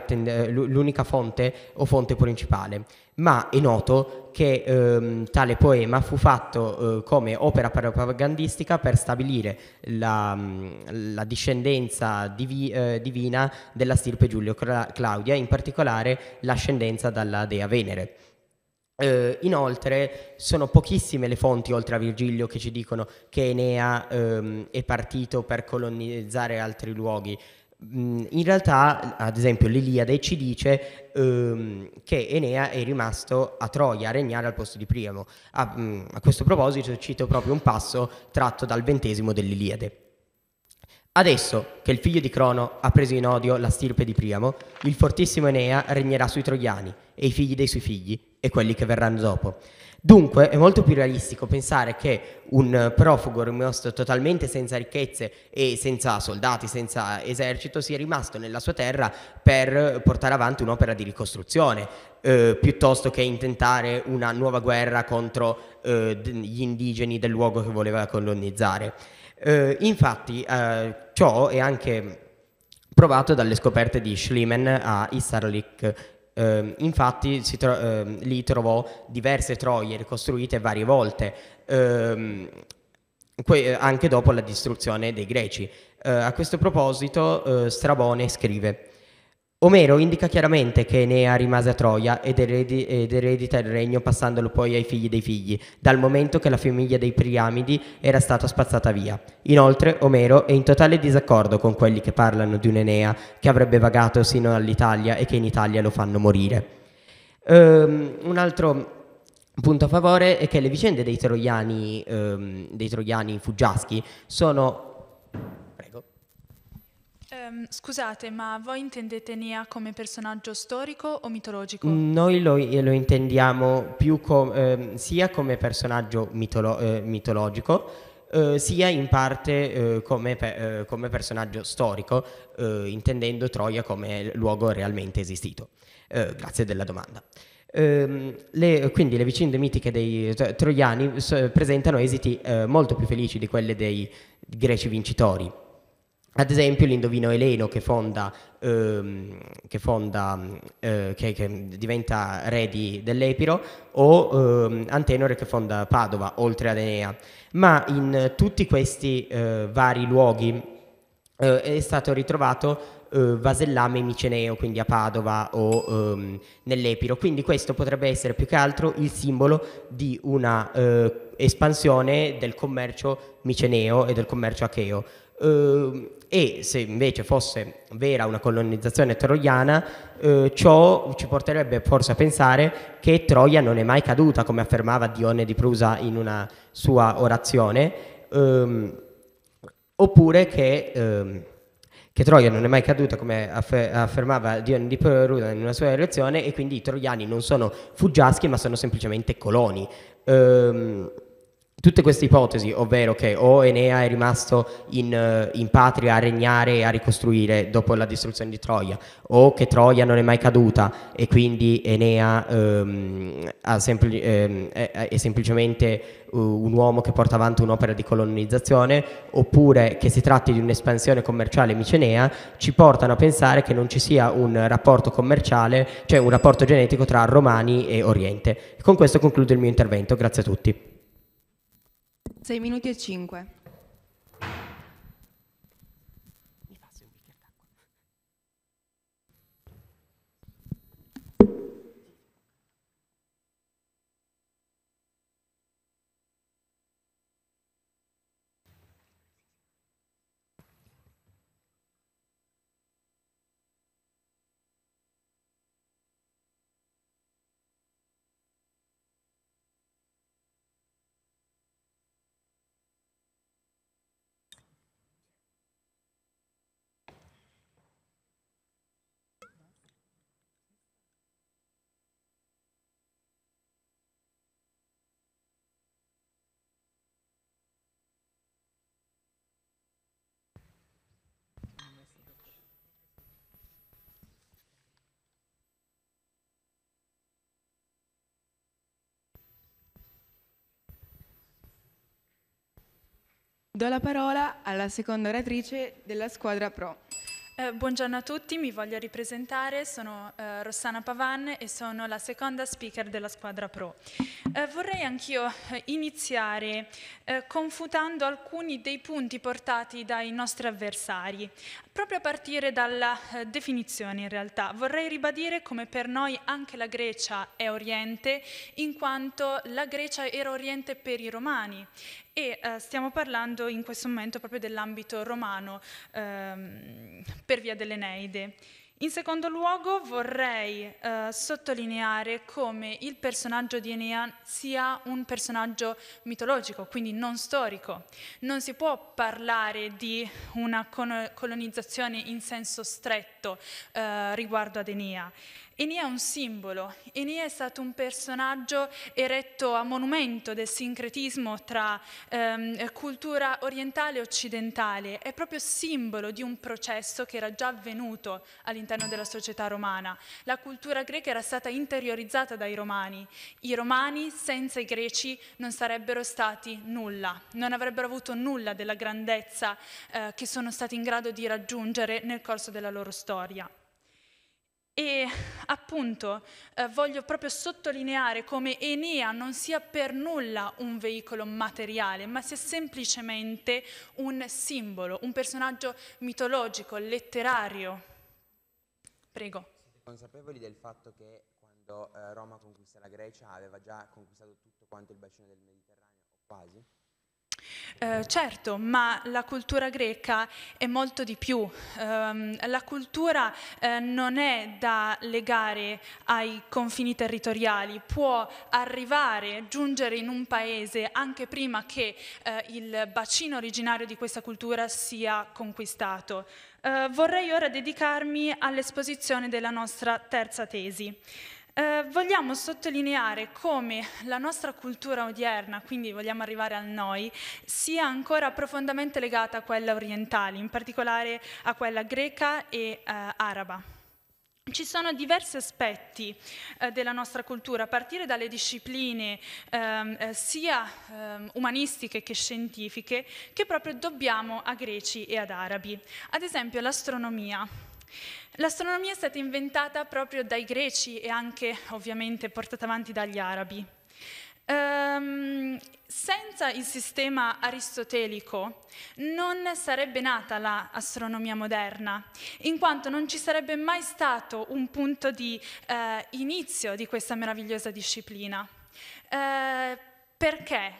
l'unica fonte o fonte principale ma è noto che ehm, tale poema fu fatto eh, come opera propagandistica per stabilire la, mm, la discendenza divi, eh, divina della stirpe Giulio Claudia, in particolare l'ascendenza dalla dea Venere. Eh, inoltre sono pochissime le fonti oltre a Virgilio che ci dicono che Enea ehm, è partito per colonizzare altri luoghi in realtà, ad esempio, l'Iliade ci dice ehm, che Enea è rimasto a Troia a regnare al posto di Priamo. A, a questo proposito cito proprio un passo tratto dal ventesimo dell'Iliade. Adesso che il figlio di Crono ha preso in odio la stirpe di Priamo, il fortissimo Enea regnerà sui troiani e i figli dei suoi figli e quelli che verranno dopo. Dunque è molto più realistico pensare che un profugo rimasto totalmente senza ricchezze e senza soldati, senza esercito, sia rimasto nella sua terra per portare avanti un'opera di ricostruzione, eh, piuttosto che intentare una nuova guerra contro eh, gli indigeni del luogo che voleva colonizzare. Eh, infatti eh, ciò è anche provato dalle scoperte di Schliemann a Isarlik eh, infatti tro- eh, lì trovò diverse troie ricostruite varie volte, ehm, que- anche dopo la distruzione dei greci. Eh, a questo proposito eh, Strabone scrive Omero indica chiaramente che Enea rimase a Troia ed, eredi, ed, eredita il regno passandolo poi ai figli dei figli, dal momento che la famiglia dei Priamidi era stata spazzata via. Inoltre Omero è in totale disaccordo con quelli che parlano di un Enea che avrebbe vagato sino all'Italia e che in Italia lo fanno morire. Um, un altro punto a favore è che le vicende dei troiani, um, dei troiani fuggiaschi sono Um, scusate, ma voi intendete Nia come personaggio storico o mitologico? Mm, noi lo, eh, lo intendiamo com, eh, sia come personaggio mitolo- eh, mitologico, eh, sia in parte eh, come, pe- eh, come, personaggio storico, intendendo Troia come luogo realmente esistito. grazie della domanda. Ehm, le, quindi le vicende mitiche dei cioè, troiani presentano esiti molto più felici di quelle dei greci vincitori, ad esempio l'Indovino Eleno che fonda, ehm, che, fonda eh, che, che, diventa re di, dell'Epiro o ehm, Antenore che fonda Padova oltre ad Enea. Ma in tutti questi eh, vari luoghi eh, è stato ritrovato eh, vasellame miceneo, quindi a Padova o ehm, nell'Epiro. Quindi questo potrebbe essere più che altro il simbolo di una eh, espansione del commercio miceneo e del commercio acheo. Uh, e se invece fosse vera una colonizzazione troiana, eh, ciò ci porterebbe forse a pensare che Troia non è mai caduta, come affermava Dione di Prusa in una sua orazione, ehm, oppure che, ehm, che, Troia non è mai caduta, come affer- affermava Dione di Prusa in una sua orazione, e quindi i troiani non sono fuggiaschi ma sono semplicemente coloni. Ehm, Tutte queste ipotesi, ovvero che o Enea è rimasto in, eh, in, patria a regnare e a ricostruire dopo la distruzione di Troia, o che Troia non è mai caduta e quindi Enea ehm, sempl- ehm, è, è, semplicemente eh, un uomo che porta avanti un'opera di colonizzazione, oppure che si tratti di un'espansione commerciale micenea, ci portano a pensare che non ci sia un rapporto commerciale, cioè un rapporto genetico tra romani e Oriente. Con questo concludo il mio intervento, grazie a tutti. 6 minuti e 5. do la parola alla seconda oratrice della squadra Pro. Eh, buongiorno a tutti, mi voglio ripresentare, sono eh, Rossana Pavan e sono la seconda speaker della squadra Pro. Eh, vorrei anch'io eh, iniziare eh, confutando alcuni dei punti portati dai nostri avversari, Proprio a partire dalla eh, definizione in realtà vorrei ribadire come per noi anche la Grecia è Oriente in quanto la Grecia era Oriente per i Romani e eh, stiamo parlando in questo momento proprio dell'ambito romano ehm, per via dell'Eneide. In secondo luogo vorrei eh, sottolineare come il personaggio di Enea sia un personaggio mitologico, quindi non storico. Non si può parlare di una colonizzazione in senso stretto eh, riguardo ad Enea. Eni è un simbolo, Eni è stato un personaggio eretto a monumento del sincretismo tra ehm, cultura orientale e occidentale, è proprio simbolo di un processo che era già avvenuto all'interno della società romana. La cultura greca era stata interiorizzata dai romani, i romani senza i greci non sarebbero stati nulla, non avrebbero avuto nulla della grandezza eh, che sono stati in grado di raggiungere nel corso della loro storia. E appunto eh, voglio proprio sottolineare come Enea non sia per nulla un veicolo materiale, ma sia semplicemente un simbolo, un personaggio mitologico, letterario. Prego. Siete consapevoli del fatto che quando eh, Roma conquista la Grecia aveva già conquistato tutto quanto il bacino del Mediterraneo, quasi? Eh, certo, ma la cultura greca è molto di più. Eh, la cultura eh, non è da legare ai confini territoriali, può arrivare, giungere in un paese anche prima che eh, il bacino originario di questa cultura sia conquistato. Eh, vorrei ora dedicarmi all'esposizione della nostra terza tesi. Eh, vogliamo sottolineare come la nostra cultura odierna, quindi vogliamo arrivare al noi, sia ancora profondamente legata a quella orientale, in particolare a quella greca e eh, araba. Ci sono diversi aspetti eh, della nostra cultura, a partire dalle discipline ehm, eh, sia ehm, umanistiche che scientifiche, che proprio dobbiamo a greci e ad arabi. Ad esempio l'astronomia. L'astronomia è stata inventata proprio dai greci e anche ovviamente portata avanti dagli arabi. Um, senza il sistema aristotelico non sarebbe nata l'astronomia moderna, in quanto non ci sarebbe mai stato un punto di uh, inizio di questa meravigliosa disciplina. Uh, perché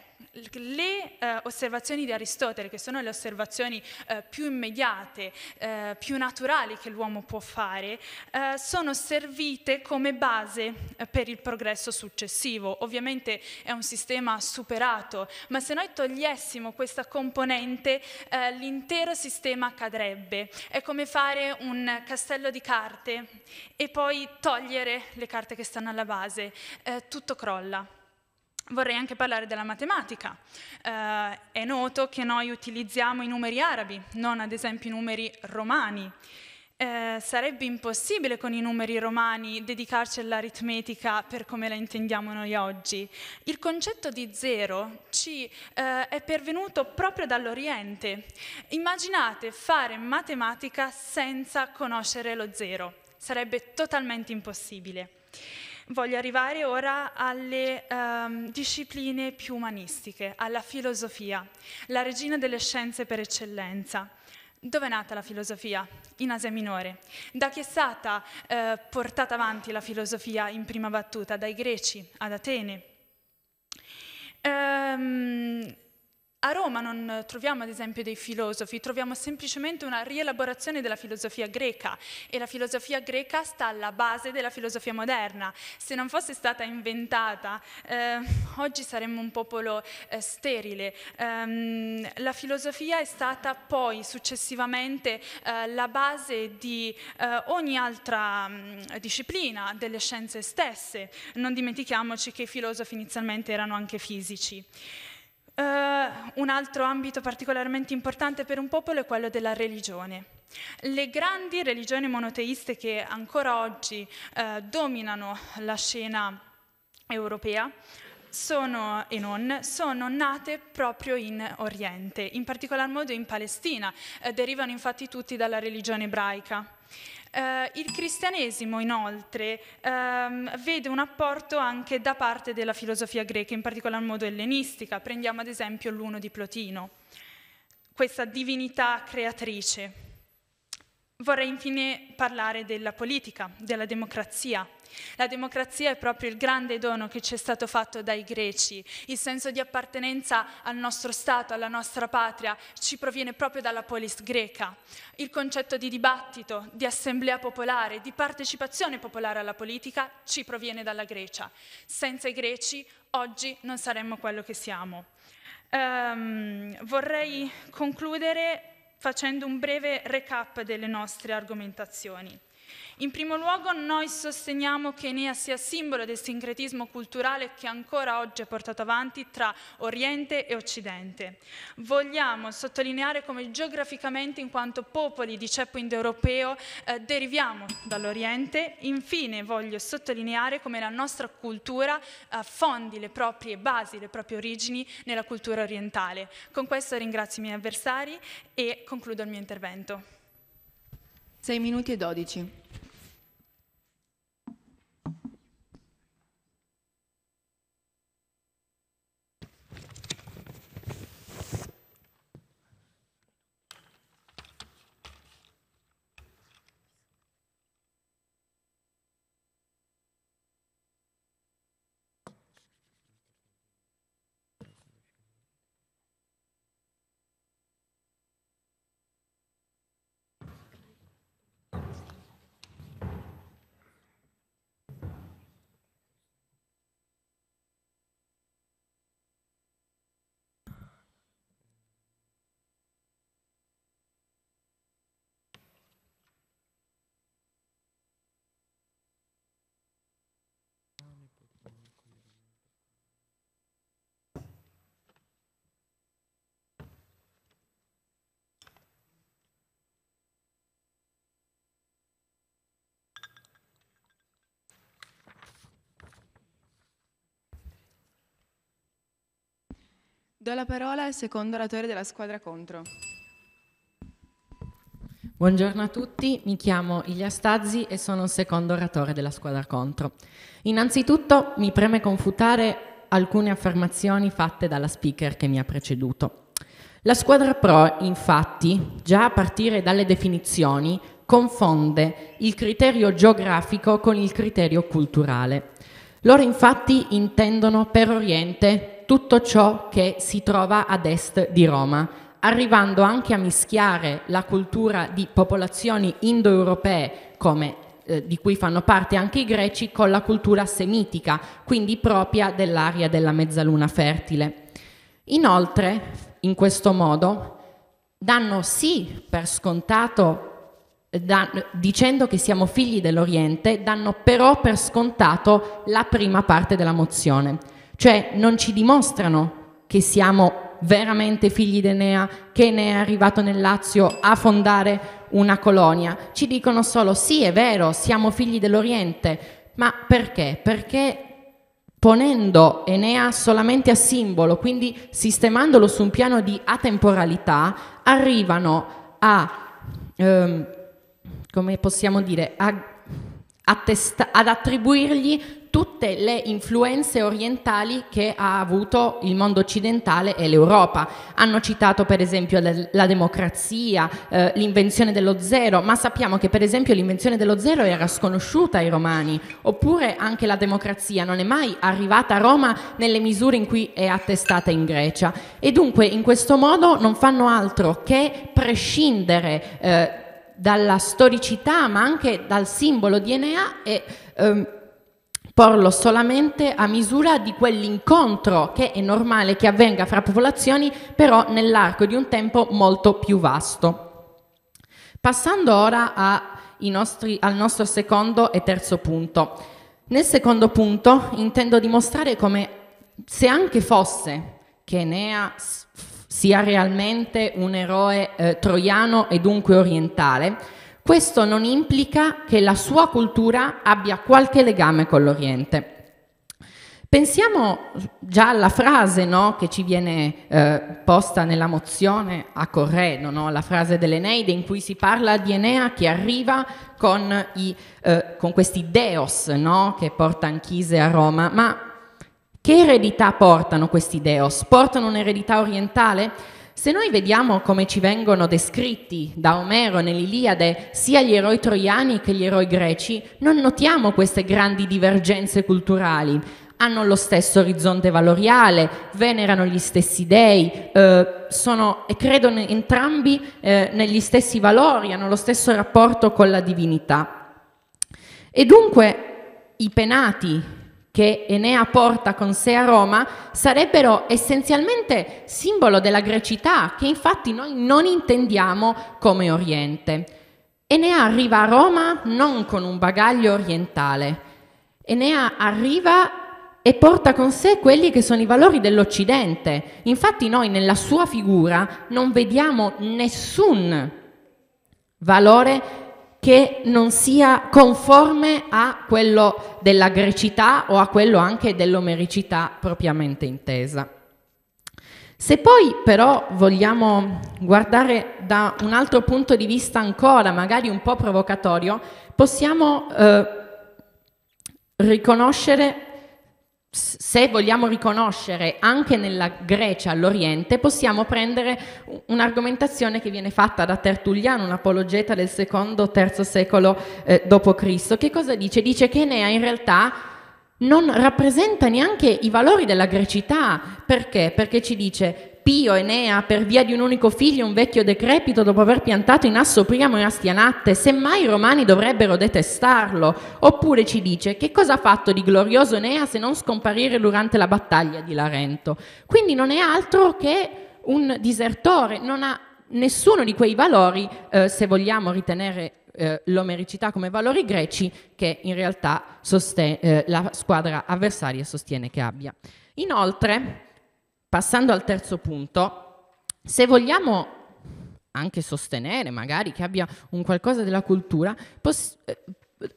le eh, osservazioni di Aristotele, che sono le osservazioni eh, più immediate, eh, più naturali che l'uomo può fare, eh, sono servite come base eh, per il progresso successivo. Ovviamente è un sistema superato, ma se noi togliessimo questa componente eh, l'intero sistema cadrebbe. È come fare un castello di carte e poi togliere le carte che stanno alla base. tutto crolla. Vorrei anche parlare della matematica. Eh, è noto che noi utilizziamo i numeri arabi, non ad esempio i numeri romani. Eh, sarebbe impossibile con i numeri romani dedicarci all'aritmetica per come la intendiamo noi oggi. Il concetto di zero ci eh, è pervenuto proprio dall'Oriente. Immaginate fare matematica senza conoscere lo zero, sarebbe totalmente impossibile. Voglio arrivare ora alle um, discipline più umanistiche, alla filosofia, la regina delle scienze per eccellenza. Dove è nata la filosofia? In Asia Minore. Da chi è stata eh, portata avanti la filosofia in prima battuta? Dai greci ad Atene. Um, a Roma non troviamo ad esempio dei filosofi, troviamo semplicemente una rielaborazione della filosofia greca e la filosofia greca sta alla base della filosofia moderna. Se non fosse stata inventata, eh, oggi saremmo un popolo eh, sterile. Um, la filosofia è stata poi successivamente eh, la base di eh, ogni altra mh, mm, disciplina delle scienze stesse. Non dimentichiamoci che i filosofi inizialmente erano anche fisici. Uh, un altro ambito particolarmente importante per un popolo è quello della religione. Le grandi religioni monoteiste che ancora oggi uh, dominano la scena europea sono, e non, sono nate proprio in Oriente, in particolar modo in Palestina, eh, derivano infatti tutti dalla religione ebraica. Eh, il cristianesimo inoltre ehm, vede un apporto anche da parte della filosofia greca, in particolar modo ellenistica, prendiamo ad esempio l'uno di Plotino, questa divinità creatrice. Vorrei infine parlare della politica, della democrazia, la democrazia è proprio il grande dono che ci è stato fatto dai greci. Il senso di appartenenza al nostro Stato, alla nostra patria, ci proviene proprio dalla polis greca. Il concetto di dibattito, di assemblea popolare, di partecipazione popolare alla politica ci proviene dalla Grecia. Senza i greci oggi non saremmo quello che siamo. Um, vorrei concludere facendo un breve recap delle nostre argomentazioni. In primo luogo noi sosteniamo che Enea sia simbolo del sincretismo culturale che ancora oggi è portato avanti tra Oriente e Occidente. Vogliamo sottolineare come geograficamente in quanto popoli di ceppo indoeuropeo eh, deriviamo dall'Oriente. Infine voglio sottolineare come la nostra cultura eh, fondi le proprie basi, le proprie origini nella cultura orientale. Con questo ringrazio i miei avversari e concludo il mio intervento. 6 minuti e 12. Do la parola al secondo oratore della squadra contro. Buongiorno a tutti, mi chiamo Ilia Stazzi e sono il secondo oratore della squadra contro. Innanzitutto mi preme confutare alcune affermazioni fatte dalla speaker che mi ha preceduto. La squadra pro, infatti, già a partire dalle definizioni, confonde il criterio geografico con il criterio culturale. Loro infatti intendono per Oriente tutto ciò che si trova ad est di Roma, arrivando anche a mischiare la cultura di popolazioni indoeuropee come eh, di cui fanno parte anche i greci con la cultura semitica, quindi propria dell'area della mezzaluna fertile. Inoltre, in questo modo, danno sì per scontato da, dicendo che siamo figli dell'Oriente, danno però per scontato la prima parte della mozione, cioè non ci dimostrano che siamo veramente figli d'Enea, che ne è arrivato nel Lazio a fondare una colonia. Ci dicono solo sì, è vero, siamo figli dell'Oriente, ma perché? Perché ponendo Enea solamente a simbolo, quindi sistemandolo su un piano di atemporalità, arrivano a, ehm, come possiamo dire, a, testa- ad attribuirgli tutte le influenze orientali che ha avuto il mondo occidentale e l'Europa. Hanno citato per esempio la democrazia, eh, l'invenzione dello zero, ma sappiamo che per esempio l'invenzione dello zero era sconosciuta ai romani, oppure anche la democrazia non è mai arrivata a Roma nelle misure in cui è attestata in Grecia. E dunque in questo modo non fanno altro che prescindere eh, dalla storicità ma anche dal simbolo DNA e ehm, porlo solamente a misura di quell'incontro che è normale che avvenga fra popolazioni, però nell'arco di un tempo molto più vasto. Passando ora a nostri, al nostro secondo e terzo punto. Nel secondo punto intendo dimostrare come se anche fosse che Enea sia realmente un eroe eh, troiano e dunque orientale, questo non implica che la sua cultura abbia qualche legame con l'Oriente. Pensiamo già alla frase no, che ci viene eh, posta nella mozione a Corredo, no, la frase dell'Eneide in cui si parla di Enea che arriva con, i, eh, con questi deos no, che porta Anchise a Roma, ma che eredità portano questi deos? Portano un'eredità orientale? Se noi vediamo come ci vengono descritti da Omero nell'Iliade sia gli eroi troiani che gli eroi greci, non notiamo queste grandi divergenze culturali. Hanno lo stesso orizzonte valoriale, venerano gli stessi dei, eh, sono, credono entrambi eh, negli stessi valori, hanno lo stesso rapporto con la divinità. E dunque i penati che Enea porta con sé a Roma sarebbero essenzialmente simbolo della grecità, che infatti noi non intendiamo come Oriente. Enea arriva a Roma non con un bagaglio orientale. Enea arriva e porta con sé quelli che sono i valori dell'Occidente. Infatti noi nella sua figura non vediamo nessun valore che non sia conforme a quello della grecità o a quello anche dell'omericità propriamente intesa. Se poi però vogliamo guardare da un altro punto di vista ancora, magari un po' provocatorio, possiamo eh, riconoscere se vogliamo riconoscere anche nella Grecia all'Oriente, possiamo prendere un'argomentazione che viene fatta da Tertulliano, un apologeta del secondo o terzo secolo eh, d.C. Che cosa dice? Dice che Enea in realtà non rappresenta neanche i valori della grecità. Perché? Perché ci dice Pio Enea per via di un unico figlio un vecchio decrepito dopo aver piantato in asso Priamo e Astianatte, semmai i romani dovrebbero detestarlo. Oppure ci dice che cosa ha fatto di glorioso Enea se non scomparire durante la battaglia di Larento. Quindi non è altro che un disertore, non ha nessuno di quei valori, eh, se vogliamo ritenere eh, l'omericità come valori greci che in realtà sosten- eh, la squadra avversaria sostiene che abbia. Inoltre, passando al terzo punto, se vogliamo anche sostenere magari che abbia un qualcosa della cultura, pos- eh,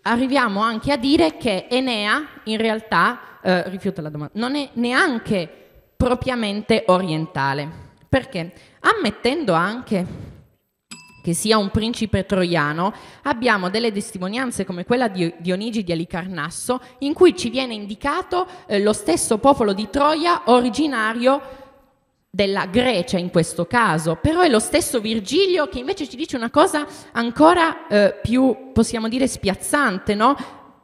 arriviamo anche a dire che Enea in realtà, eh, rifiuta la domanda, non è neanche propriamente orientale. Perché ammettendo anche che sia un principe troiano, abbiamo delle testimonianze come quella di Dionigi di Alicarnasso, in cui ci viene indicato eh, lo stesso popolo di Troia originario della Grecia in questo caso, però è lo stesso Virgilio che invece ci dice una cosa ancora eh, più, possiamo dire, spiazzante, no?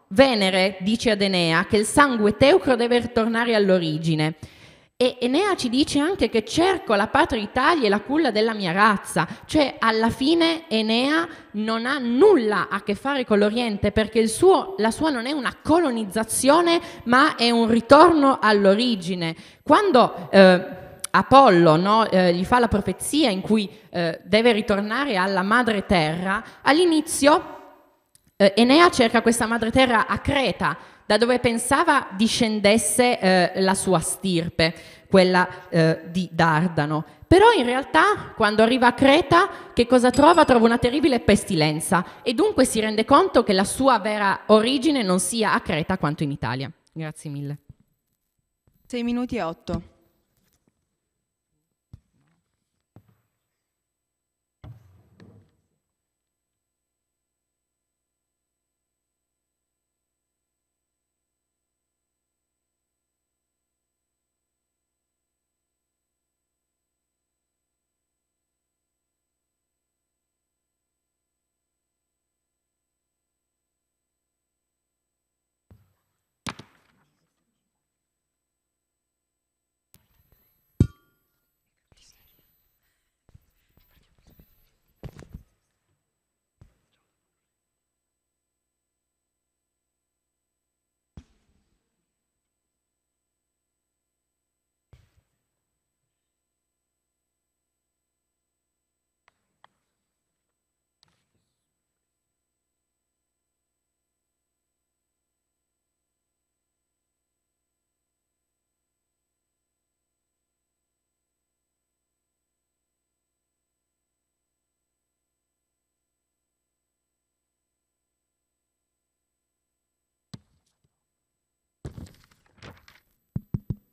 Venere dice ad Enea che il sangue teucro deve ritornare all'origine. E Enea ci dice anche che cerco la patria Italia e la culla della mia razza, cioè alla fine Enea non ha nulla a che fare con l'Oriente perché suo, la sua non è una colonizzazione ma è un ritorno all'origine. Quando eh, Apollo no, eh, gli fa la profezia in cui eh, deve ritornare alla madre terra, all'inizio eh, Enea cerca questa madre terra a Creta da dove pensava discendesse eh, la sua stirpe, quella eh, di Dardano. Però in realtà quando arriva a Creta che cosa trova? Trova una terribile pestilenza e dunque si rende conto che la sua vera origine non sia a Creta quanto in Italia. Grazie mille. 6 minuti e 8.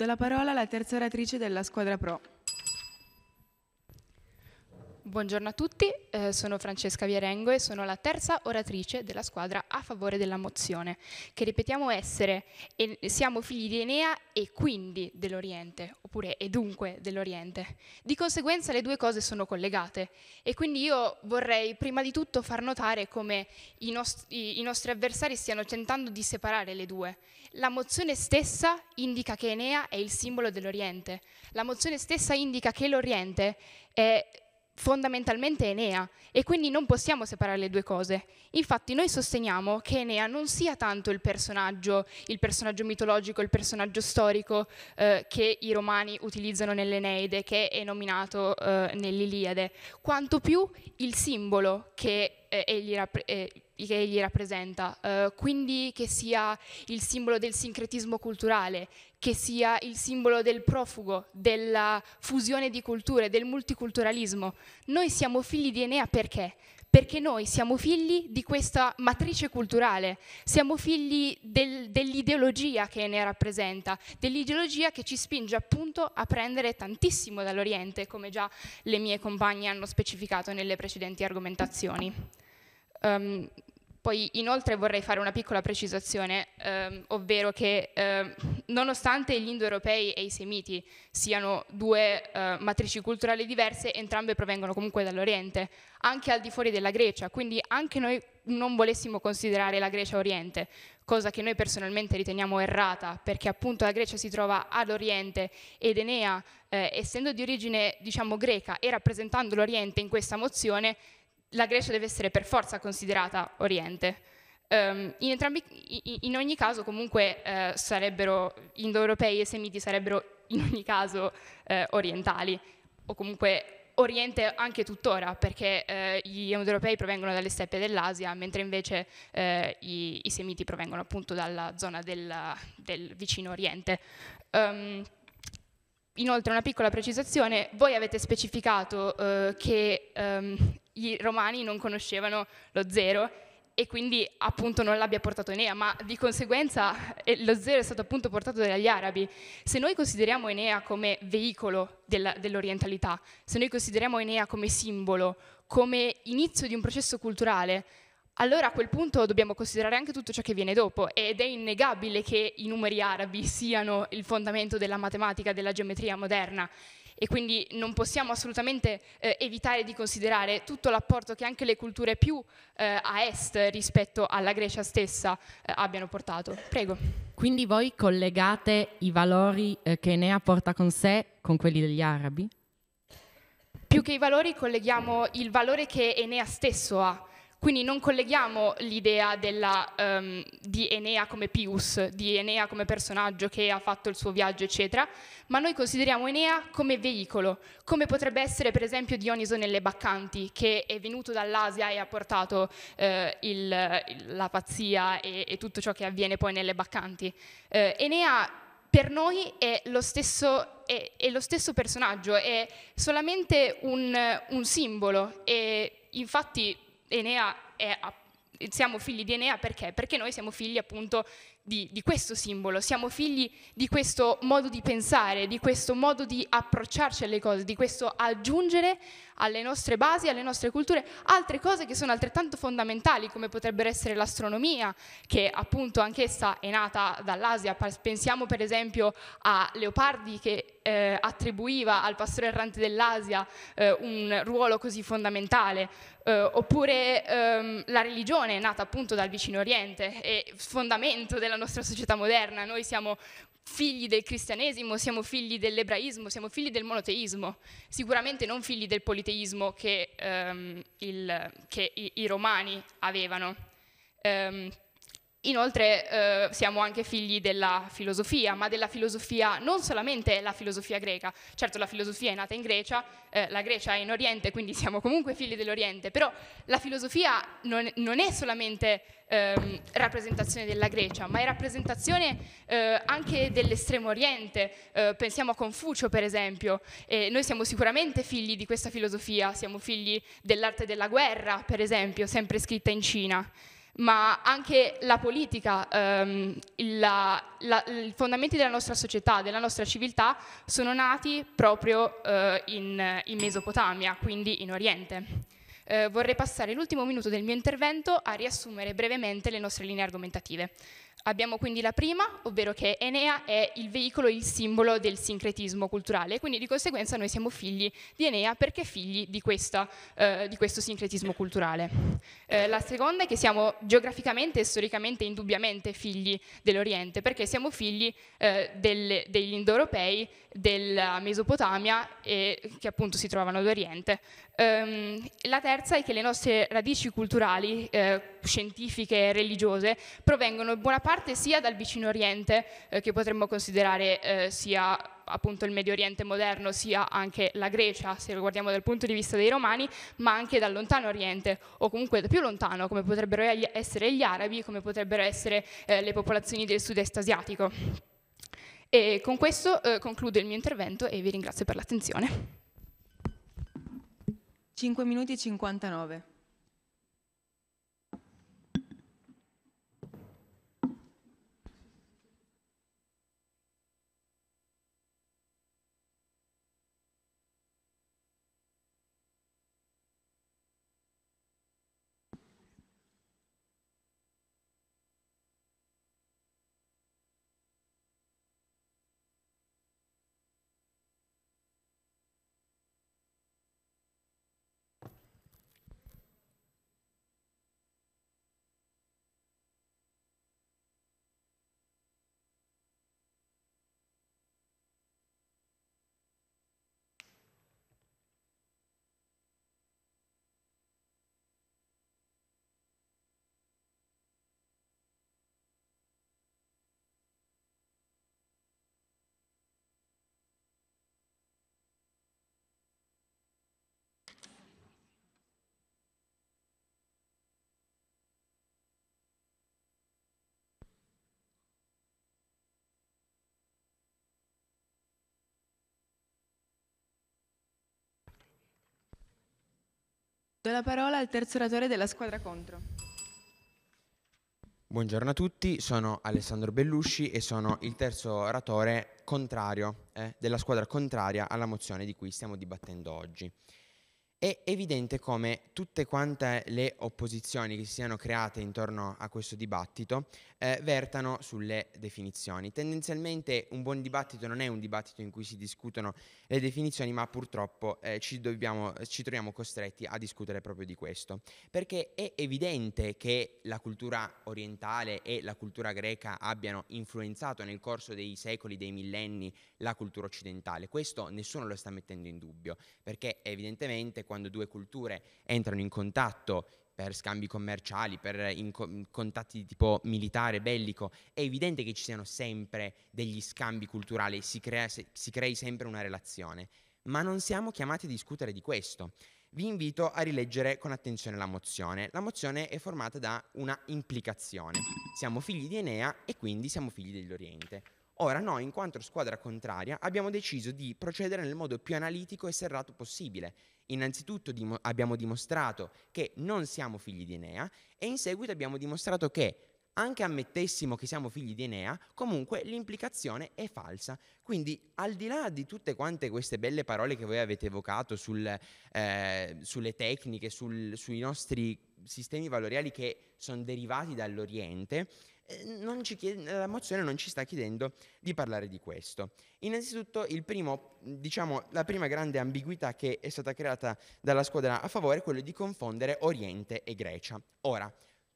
la parola alla terza oratrice della squadra pro. Buongiorno a tutti, eh, sono Francesca Vierengo e sono la terza oratrice della squadra a favore della mozione, che ripetiamo essere e siamo figli di Enea e quindi dell'Oriente, oppure e dunque dell'Oriente. Di conseguenza le due cose sono collegate e quindi io vorrei prima di tutto far notare come i nostri, i nostri avversari stiano tentando di separare le due. La mozione stessa indica che Enea è il simbolo dell'Oriente, la mozione stessa indica che l'Oriente è fondamentalmente Enea e quindi non possiamo separare le due cose. Infatti noi sosteniamo che Enea non sia tanto il personaggio, il personaggio mitologico, il personaggio storico eh, che i romani utilizzano nell'Eneide, che è nominato eh, nell'Iliade, quanto più il simbolo che eh, egli rappresenta eh, che egli rappresenta, eh, quindi che sia il simbolo del sincretismo culturale, che sia il simbolo del profugo, della fusione di culture, del multiculturalismo. Noi siamo figli di Enea perché? Perché noi siamo figli di questa matrice culturale, siamo figli del, dell'ideologia che ne rappresenta, dell'ideologia che ci spinge appunto a prendere tantissimo dall'Oriente, come già le mie compagne hanno specificato nelle precedenti argomentazioni. Um, poi inoltre vorrei fare una piccola precisazione, ehm, ovvero che ehm, nonostante gli indoeuropei e i semiti siano due eh, matrici culturali diverse, entrambe provengono comunque dall'Oriente, anche al di fuori della Grecia, quindi anche noi non volessimo considerare la Grecia Oriente, cosa che noi personalmente riteniamo errata, perché appunto la Grecia si trova all'Oriente ed Enea, eh, essendo di origine diciamo greca e rappresentando l'Oriente in questa mozione, la Grecia deve essere per forza considerata Oriente. Um, in, entrambi, in, ogni caso comunque eh, sarebbero indoeuropei e semiti sarebbero in ogni caso eh, orientali o comunque Oriente anche tuttora, perché eh, gli indoeuropei provengono dalle steppe dell'Asia, mentre invece eh, i, i, semiti provengono appunto dalla zona della, del vicino Oriente. Um, inoltre una piccola precisazione, voi avete specificato eh, che um, i romani non conoscevano lo zero e quindi appunto non l'abbia portato Enea, ma di conseguenza eh, lo zero è stato appunto portato dagli arabi. Se noi consideriamo Enea come veicolo della, dell'orientalità, se noi consideriamo Enea come simbolo, come inizio di un processo culturale, allora a quel punto dobbiamo considerare anche tutto ciò che viene dopo ed è innegabile che i numeri arabi siano il fondamento della matematica, della geometria moderna e quindi non possiamo assolutamente eh, evitare di considerare tutto l'apporto che anche le culture più eh, a est rispetto alla Grecia stessa eh, abbiano portato. Prego. Quindi voi collegate i valori eh, che Enea porta con sé con quelli degli arabi? Più che i valori colleghiamo il valore che Enea stesso ha quindi non colleghiamo l'idea della, um, di Enea come Pius, di Enea come personaggio che ha fatto il suo viaggio, eccetera, ma noi consideriamo Enea come veicolo, come potrebbe essere per esempio Dioniso nelle Baccanti, che è venuto dall'Asia e ha portato eh, il, la pazzia e, e, tutto ciò che avviene poi nelle Baccanti. Eh, Enea per noi è lo stesso, è, è lo stesso personaggio, è solamente un, un simbolo e infatti Enea è appunto siamo figli di Enea perché? Perché noi siamo figli appunto di, di, questo simbolo, siamo figli di questo modo di pensare, di questo modo di approcciarci alle cose, di questo aggiungere alle nostre basi, alle nostre culture, altre cose che sono altrettanto fondamentali come potrebbero essere l'astronomia, che appunto anch'essa è nata dall'Asia. Pensiamo per esempio a Leopardi che eh, attribuiva al pastore errante dell'Asia eh, un ruolo così fondamentale, eh, oppure ehm, la religione è nata appunto dal vicino Oriente, è fondamento della nostra società moderna, noi siamo figli del cristianesimo, siamo figli dell'ebraismo, siamo figli del monoteismo, sicuramente non figli del politeismo che, um, il, che i, i, romani avevano. Um, Inoltre eh, siamo anche figli della filosofia, ma della filosofia non solamente la filosofia greca, certo la filosofia è nata in Grecia, eh, la Grecia è in Oriente, quindi siamo comunque figli dell'Oriente, però la filosofia non, non è solamente eh, rappresentazione della Grecia, ma è rappresentazione eh, anche dell'estremo Oriente, eh, pensiamo a Confucio per esempio, noi siamo sicuramente figli di questa filosofia, siamo figli dell'arte della guerra per esempio, sempre scritta in Cina ma anche la politica, ehm, la, la, i fondamenti della nostra società, della nostra civiltà sono nati proprio eh, in, in Mesopotamia, quindi in Oriente eh, vorrei passare l'ultimo minuto del mio intervento a riassumere brevemente le nostre linee argomentative. Abbiamo quindi la prima, ovvero che Enea è il veicolo, il simbolo del sincretismo culturale, quindi di conseguenza noi siamo figli di Enea perché figli di, questa, eh, di questo sincretismo culturale. Eh, la seconda è che siamo geograficamente e storicamente indubbiamente figli dell'Oriente, perché siamo figli eh, del, degli indoeuropei, della Mesopotamia e, che appunto si trovano ad Oriente. Um, la terza terza è che le nostre radici culturali, eh, scientifiche e religiose, provengono in buona parte sia dal vicino Oriente, eh, che potremmo considerare eh, sia appunto il Medio Oriente moderno, sia anche la Grecia, se lo guardiamo dal punto di vista dei romani, ma anche dal lontano Oriente, o comunque da più lontano, come potrebbero essere gli arabi, come potrebbero essere eh, le popolazioni del sud-est asiatico. E con questo eh, concludo il mio intervento e vi ringrazio per l'attenzione. 5 minuti e 59. Do la parola al terzo oratore della squadra contro. Buongiorno a tutti, sono Alessandro Bellusci e sono il terzo oratore contrario eh, della squadra contraria alla mozione di cui stiamo dibattendo oggi. È evidente come tutte quante le opposizioni che si siano create intorno a questo dibattito eh, vertano sulle definizioni. Tendenzialmente un buon dibattito non è un dibattito in cui si discutono le definizioni, ma purtroppo eh, ci, dobbiamo, ci troviamo costretti a discutere proprio di questo, perché è evidente che la cultura orientale e la cultura greca abbiano influenzato nel corso dei secoli, dei millenni, la cultura occidentale. Questo nessuno lo sta mettendo in dubbio, perché evidentemente quando due culture entrano in contatto per scambi commerciali, per co- contatti di tipo militare, bellico, è evidente che ci siano sempre degli scambi culturali, si, crea, se- si crei sempre una relazione. Ma non siamo chiamati a discutere di questo. Vi invito a rileggere con attenzione la mozione. La mozione è formata da una implicazione. Siamo figli di Enea e quindi siamo figli dell'Oriente. Ora noi, in quanto squadra contraria, abbiamo deciso di procedere nel modo più analitico e serrato possibile. Innanzitutto dim- abbiamo dimostrato che non siamo figli di Enea e in seguito abbiamo dimostrato che anche ammettessimo che siamo figli di Enea, comunque l'implicazione è falsa. Quindi, al di là di tutte quante queste belle parole che voi avete evocato sul, eh, sulle tecniche, sul, sui nostri sistemi valoriali che sono derivati dall'Oriente, Ehm, Chiede, la mozione non ci sta chiedendo di parlare di questo. Innanzitutto primo, diciamo, la prima grande ambiguità che è stata creata dalla squadra a favore è quella di confondere Oriente e Grecia. Ora,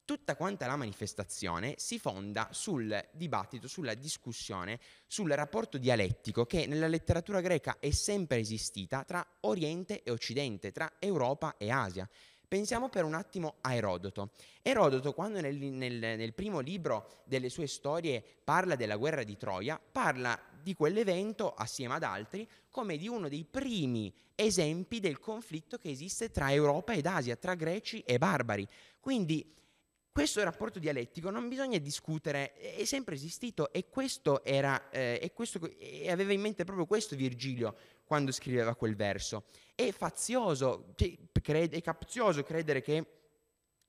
tutta quanta la manifestazione si fonda sul dibattito, sulla discussione, sul rapporto dialettico che nella letteratura greca è sempre esistita tra Oriente e Occidente, tra Europa e Asia. Pensiamo per un attimo a Erodoto. Erodoto, quando nel, nel, nel primo libro delle sue storie parla della guerra di Troia, parla di quell'evento, assieme ad altri, come di uno dei primi esempi del conflitto che esiste tra Europa ed Asia, tra greci e barbari. Quindi questo rapporto dialettico non bisogna discutere, è sempre esistito e questo, era, eh, e questo e aveva in mente proprio questo Virgilio quando scriveva quel verso. È fazioso, è capzioso credere che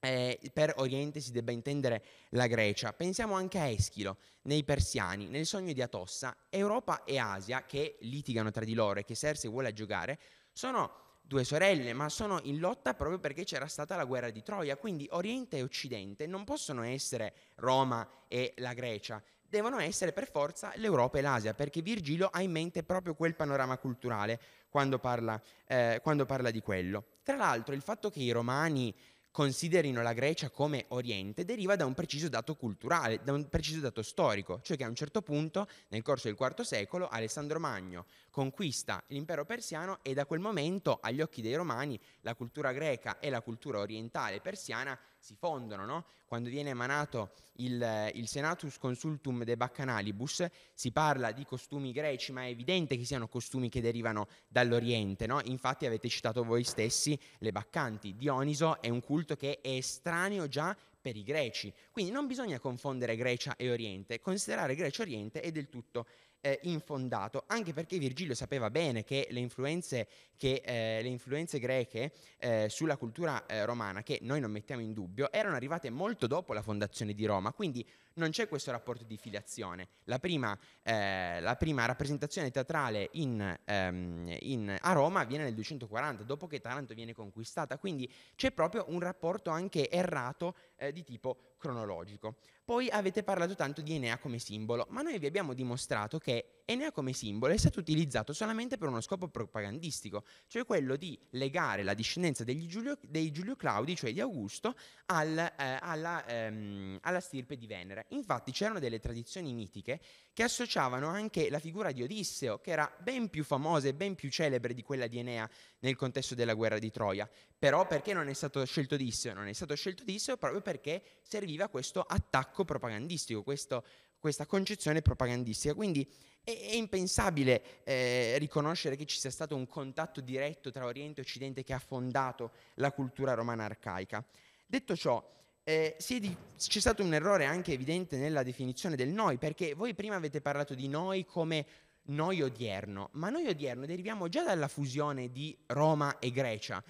eh, per Oriente si debba intendere la Grecia. Pensiamo anche a Eschilo, nei Persiani, nel sogno di Atossa, Europa e Asia che litigano tra di loro e che Serse vuole aggiogare, sono due sorelle, ma sono in lotta proprio perché c'era stata la guerra di Troia, quindi Oriente e Occidente non possono essere Roma e la Grecia, devono essere per forza l'Europa e l'Asia, perché Virgilio ha in mente proprio quel panorama culturale quando parla, eh, quando parla di quello. Tra l'altro il fatto che i romani considerino la Grecia come Oriente deriva da un preciso dato culturale, da un preciso dato storico, cioè che a un certo punto, nel corso del IV secolo, Alessandro Magno conquista l'impero persiano e da quel momento agli occhi dei romani la cultura greca e la cultura orientale persiana si fondono. No? Quando viene emanato il, il Senatus Consultum de Baccanalibus si parla di costumi greci, ma è evidente che siano costumi che derivano dall'Oriente. No? Infatti avete citato voi stessi le Baccanti. Dioniso è un culto che è estraneo già per i greci. Quindi non bisogna confondere Grecia e Oriente, considerare Grecia e Oriente è del tutto eh, infondato, anche perché Virgilio sapeva bene che le influenze, che, eh, le influenze greche eh, sulla cultura eh, romana, che noi non mettiamo in dubbio, erano arrivate molto dopo la fondazione di Roma, quindi non c'è questo rapporto di filiazione. La prima, eh, la prima rappresentazione teatrale in, ehm, in, a Roma viene nel 240, dopo che Taranto viene conquistata, quindi c'è proprio un rapporto anche errato eh, di tipo cronologico. Poi avete parlato tanto di Enea come simbolo, ma noi vi abbiamo dimostrato che Enea come simbolo è stato utilizzato solamente per uno scopo propagandistico, cioè quello di legare la discendenza Giulio, dei Giulio Claudi, cioè di Augusto, al, eh, alla, ehm, alla stirpe di Venere. Infatti c'erano delle tradizioni mitiche che associavano anche la figura di Odisseo, che era ben più famosa e ben più celebre di quella di Enea nel contesto della guerra di Troia. Però perché non è stato scelto Odisseo? Non è stato scelto Odisseo proprio perché serviva questo attacco propagandistico, questo questa concezione propagandistica. Quindi è, è impensabile eh, riconoscere che ci sia stato un contatto diretto tra Oriente e Occidente che ha fondato la cultura romana arcaica. Detto ciò, eh, di, c'è stato un errore anche evidente nella definizione del noi, perché voi prima avete parlato di noi come noi odierno, ma noi odierno deriviamo già dalla fusione di Roma e Grecia,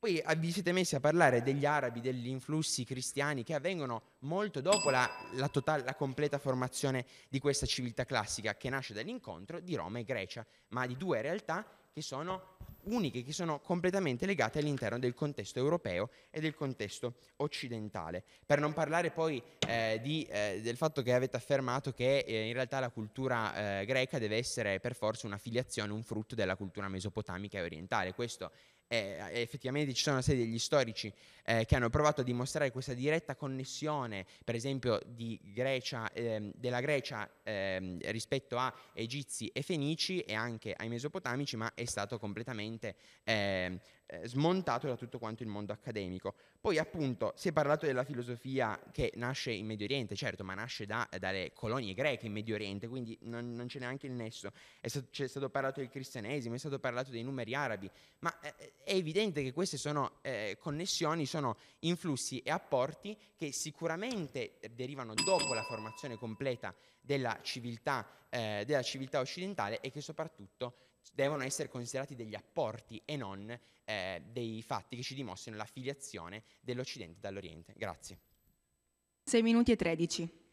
poi ah, vi siete messi a parlare degli arabi, degli influssi cristiani che avvengono molto dopo la, la, totale, la completa formazione di questa civiltà classica che nasce dall'incontro di Roma e Grecia, ma di due realtà che sono uniche, che sono completamente legate all'interno del contesto europeo e del contesto occidentale. Per non parlare poi eh, di, eh, del fatto che avete affermato che eh, in realtà la cultura eh, greca deve essere per forza una filiazione, un frutto della cultura mesopotamica e orientale. Questo eh, eh, effettivamente ci sono una serie degli storici eh, che hanno provato a dimostrare questa diretta connessione, per esempio, Grecia, ehm, della Grecia ehm, rispetto a Egizi e Fenici e anche ai Mesopotamici, ma è stato completamente ehm, eh, smontato da tutto quanto il mondo accademico. Poi appunto si è parlato della filosofia che nasce in Medio Oriente, certo, ma nasce da, dalle colonie greche in Medio Oriente, quindi non, non c'è neanche il nesso. È stato, c'è stato parlato del cristianesimo, è stato parlato dei numeri arabi, ma eh, è evidente che queste sono eh, connessioni, sono influssi e apporti che sicuramente derivano dopo la formazione completa della civiltà, eh, della civiltà occidentale e che soprattutto devono essere considerati degli apporti e non eh, dei fatti che ci dimostrino filiazione dell'Occidente dall'Oriente. Grazie. 6 minuti e 13.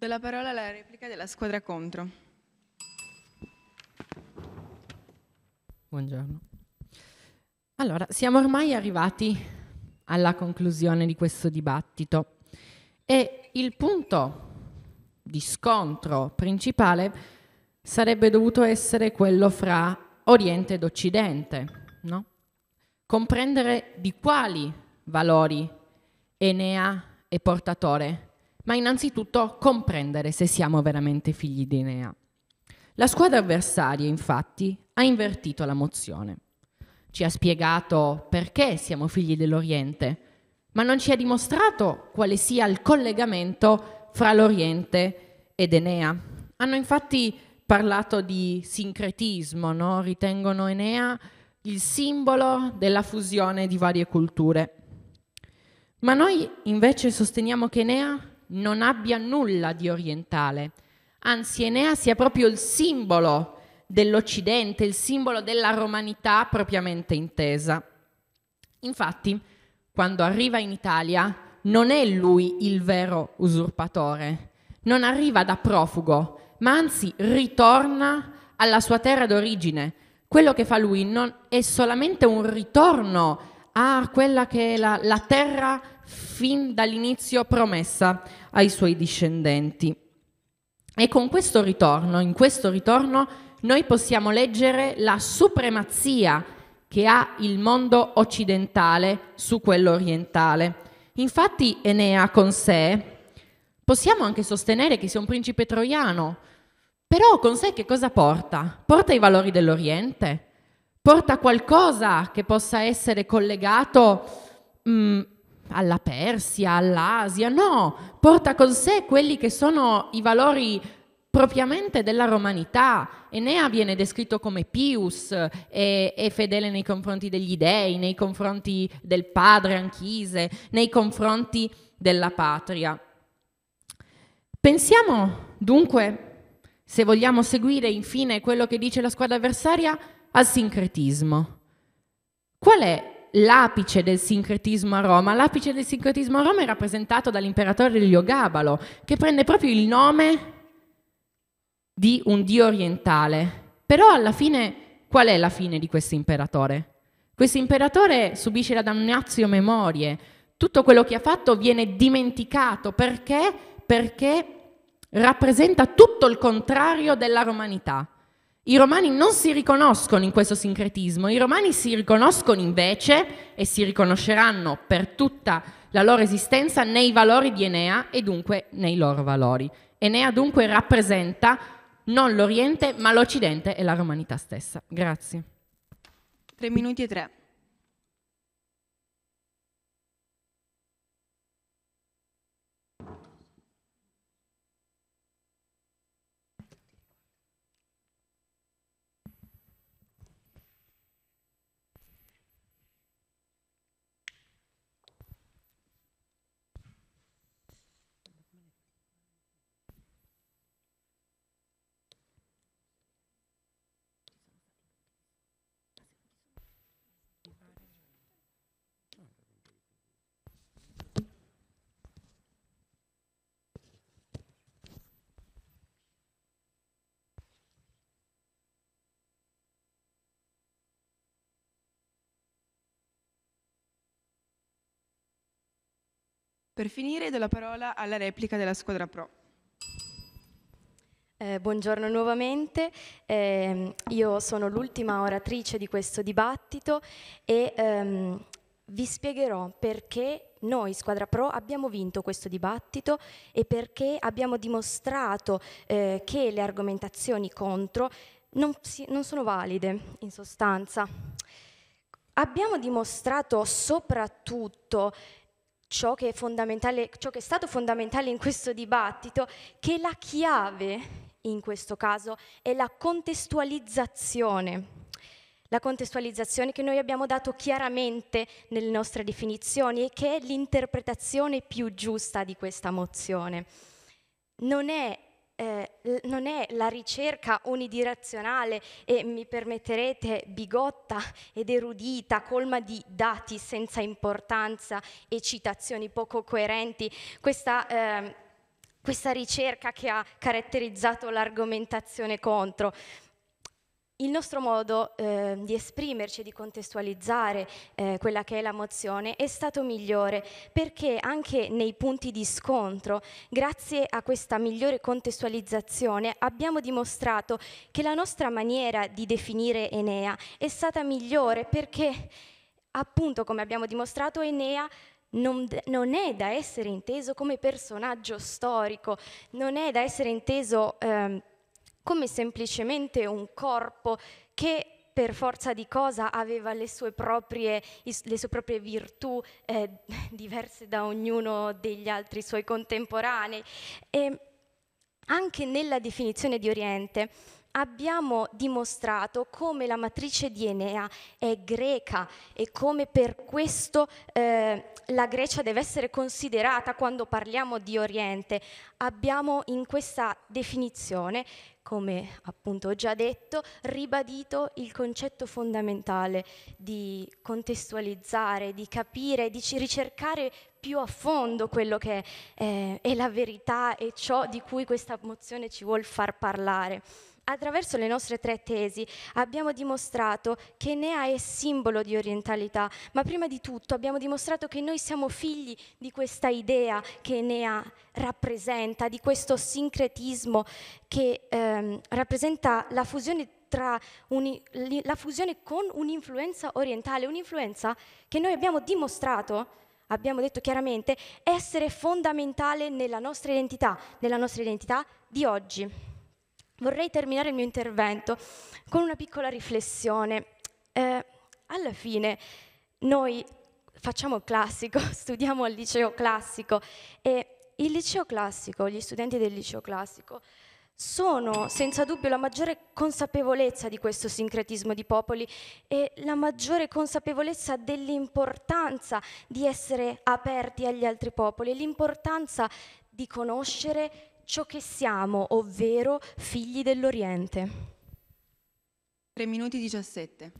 Della parola alla replica della squadra contro. Buongiorno. Allora, siamo ormai arrivati alla conclusione di questo dibattito e il punto di scontro principale sarebbe dovuto essere quello fra Oriente ed Occidente, no? comprendere di quali valori Enea è portatore ma innanzitutto comprendere se siamo veramente figli di Enea. La squadra avversaria, infatti, ha invertito la mozione. Ci ha spiegato perché siamo figli dell'Oriente, ma non ci ha dimostrato quale sia il collegamento fra l'Oriente ed Enea. Hanno infatti parlato di sincretismo, no? ritengono Enea il simbolo della fusione di varie culture. Ma noi invece sosteniamo che Enea non abbia nulla di orientale. Anzi, Enea sia proprio il simbolo dell'Occidente, il simbolo della romanità propriamente intesa. Infatti, quando arriva in Italia, non è lui il vero usurpatore, non arriva da profugo, ma anzi ritorna alla sua terra d'origine. Quello che fa lui non, è solamente un ritorno a quella che è la, la terra fin dall'inizio promessa ai suoi discendenti. E con questo ritorno, in questo ritorno, noi possiamo leggere la supremazia che ha il mondo occidentale su quello orientale. Infatti Enea con sé, possiamo anche sostenere che sia un principe troiano, però con sé che cosa porta? Porta i valori dell'Oriente? Porta qualcosa che possa essere collegato mh, mm, alla Persia, all'Asia, no, porta con sé quelli che sono i valori propriamente della romanità. Enea viene descritto come pius e, e, fedele nei confronti degli dei, nei confronti del padre Anchise, nei confronti della patria. Pensiamo dunque, se vogliamo seguire infine quello che dice la squadra avversaria, al sincretismo. Qual è l'apice del sincretismo a Roma. L'apice del sincretismo a Roma è rappresentato dall'imperatore Eliogabalo, che prende proprio il nome di un dio orientale. Però alla fine, qual è la fine di questo imperatore? Questo imperatore subisce la damnazio memorie. Tutto quello che ha fatto viene dimenticato. Perché? Perché rappresenta tutto il contrario della romanità. I romani non si riconoscono in questo sincretismo, i romani si riconoscono invece e si riconosceranno per tutta la loro esistenza nei valori di Enea e dunque nei loro valori. Enea dunque rappresenta non l'Oriente ma l'Occidente e la romanità stessa. Grazie. 3 minuti e 3. Per finire do la parola alla replica della squadra pro. Eh, buongiorno nuovamente, eh, io sono l'ultima oratrice di questo dibattito e ehm, vi spiegherò perché noi Squadra Pro abbiamo vinto questo dibattito e perché abbiamo dimostrato eh, che le argomentazioni contro non, si, non sono valide in sostanza. Abbiamo dimostrato soprattutto ciò che, è fondamentale, ciò che è stato fondamentale in questo dibattito, che la chiave in questo caso è la contestualizzazione. La contestualizzazione che noi abbiamo dato chiaramente nelle nostre definizioni e che è l'interpretazione più giusta di questa mozione. Non è eh, non è la ricerca unidirezionale e mi permetterete bigotta ed erudita, colma di dati senza importanza e citazioni poco coerenti. Questa, eh, questa ricerca che ha caratterizzato l'argomentazione contro, il nostro modo eh, di esprimerci, di contestualizzare eh, quella che è la mozione è stato migliore perché anche nei punti di scontro, grazie a questa migliore contestualizzazione, abbiamo dimostrato che la nostra maniera di definire Enea è stata migliore perché, appunto, come abbiamo dimostrato, Enea non, non, è da essere inteso come personaggio storico, non è da essere inteso... Eh, come semplicemente un corpo che per forza di cosa aveva le sue proprie, le sue proprie virtù eh, diverse da ognuno degli altri suoi contemporanei. E anche nella definizione di Oriente abbiamo dimostrato come la matrice di Enea è greca e come per questo eh, la Grecia deve essere considerata quando parliamo di Oriente. Abbiamo in questa definizione come appunto ho già detto, ribadito il concetto fondamentale di contestualizzare, di capire, di ricercare più a fondo quello che è, eh, è la verità e ciò di cui questa mozione ci vuole far parlare. Attraverso le nostre tre tesi abbiamo dimostrato che Enea è simbolo di orientalità, ma prima di tutto abbiamo dimostrato che noi siamo figli di questa idea che Enea rappresenta, di questo sincretismo che ehm, rappresenta la fusione tra un, la fusione con un'influenza orientale, un'influenza che noi abbiamo dimostrato, abbiamo detto chiaramente, essere fondamentale nella nostra identità, nella nostra identità di oggi vorrei terminare il mio intervento con una piccola riflessione. Eh, alla fine noi facciamo classico, studiamo al liceo classico e il liceo classico, gli studenti del liceo classico, sono senza dubbio la maggiore consapevolezza di questo sincretismo di popoli e la maggiore consapevolezza dell'importanza di essere aperti agli altri popoli, l'importanza di conoscere ciò che siamo, ovvero figli dell'Oriente. 3 minuti 17.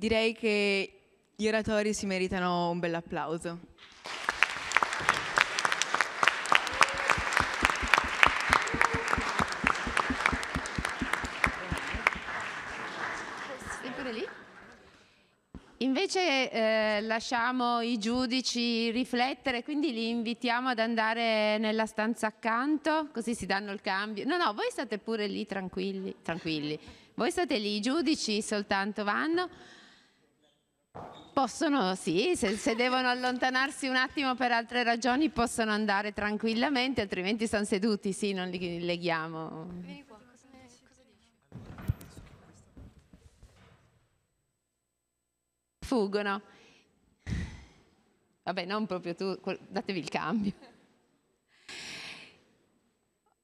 Direi che gli oratori si meritano un bel applauso. Invece eh, lasciamo i giudici riflettere, quindi li invitiamo ad andare nella stanza accanto, così si danno il cambio. No, no, voi state pure lì tranquilli, tranquilli. Voi state lì, i giudici soltanto vanno possono, sì, se, se, devono allontanarsi un attimo per altre ragioni possono andare tranquillamente, altrimenti stanno seduti, sì, non li leghiamo. Vieni qua. Fuggono. Vabbè, non proprio tu, datevi il cambio.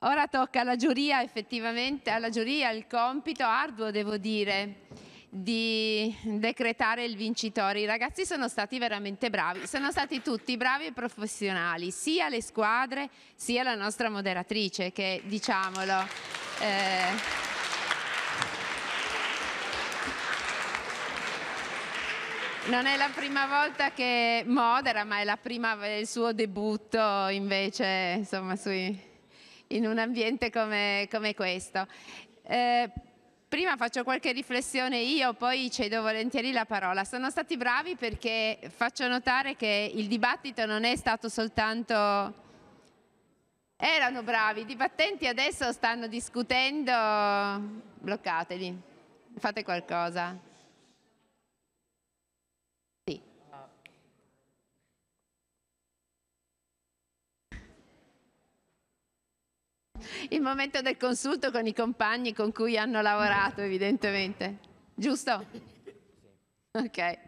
Ora tocca alla giuria, effettivamente, alla giuria il compito arduo, devo dire di decretare il vincitore. I ragazzi sono stati veramente bravi, sono stati tutti bravi e professionali, sia le squadre sia la nostra moderatrice che diciamolo... Eh, Non è la prima volta che modera, ma è prima, il suo debutto invece insomma, sui, in un ambiente come, come questo. Eh, Prima faccio qualche riflessione io, poi cedo volentieri la parola. Sono stati bravi perché faccio notare che il dibattito non è stato soltanto... Erano bravi, i dibattenti adesso stanno discutendo, bloccateli, fate qualcosa. Il momento del consulto con i compagni con cui hanno lavorato, evidentemente. Giusto? Ok.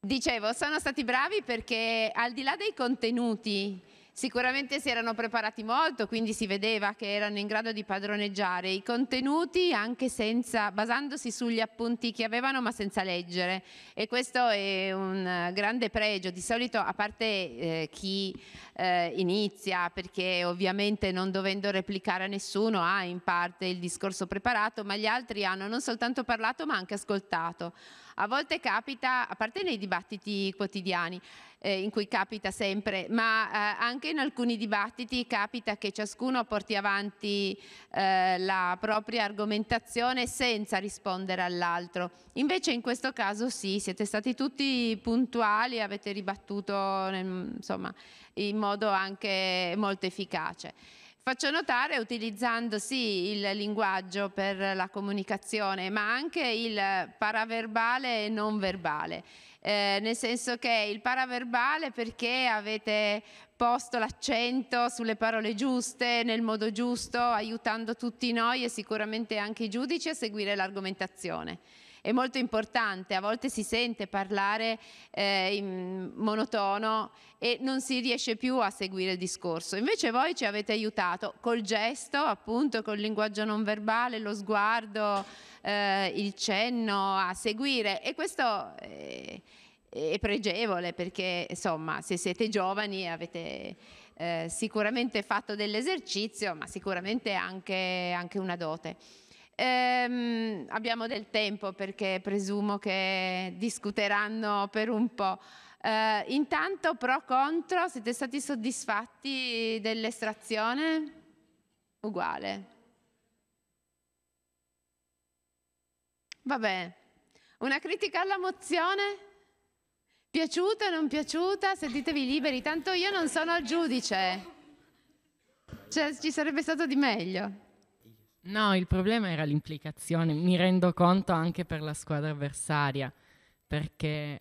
Dicevo, sono stati bravi perché al di là dei contenuti Sicuramente si erano preparati molto, quindi si vedeva che erano in grado di padroneggiare i contenuti anche senza, basandosi sugli appunti che avevano ma senza leggere e questo è un grande pregio. Di solito, a parte eh, chi eh, inizia, perché ovviamente non dovendo replicare a nessuno ha in parte il discorso preparato, ma gli altri hanno non soltanto parlato ma anche ascoltato. A volte capita, a parte nei dibattiti quotidiani, eh, in cui capita sempre, ma eh, anche in alcuni dibattiti capita che ciascuno porti avanti eh, la propria argomentazione senza rispondere all'altro. Invece in questo caso sì, siete stati tutti puntuali, avete ribattuto ehm, insomma, in modo anche molto efficace. Faccio notare utilizzando sì il linguaggio per la comunicazione ma anche il paraverbale e non verbale, eh, nel senso che il paraverbale perché avete posto l'accento sulle parole giuste, nel modo giusto, aiutando tutti noi e sicuramente anche i giudici a seguire l'argomentazione è molto importante, a volte si sente parlare eh, in monotono e non si riesce più a seguire il discorso. Invece voi ci avete aiutato col gesto, appunto, col linguaggio non verbale, lo sguardo, eh, il cenno a seguire e questo... Eh, è pregevole perché insomma se siete giovani avete eh, sicuramente fatto dell'esercizio ma sicuramente anche, anche una dote. Ehm, abbiamo del tempo perché presumo che discuteranno per un po'. Eh, intanto pro contro, siete stati soddisfatti dell'estrazione? Uguale. Vabbè, una critica alla mozione? Piaciuta, non piaciuta? Sentitevi liberi, tanto io non sono il giudice. Cioè, ci sarebbe stato di meglio. No, il problema era l'implicazione, mi rendo conto anche per la squadra avversaria, perché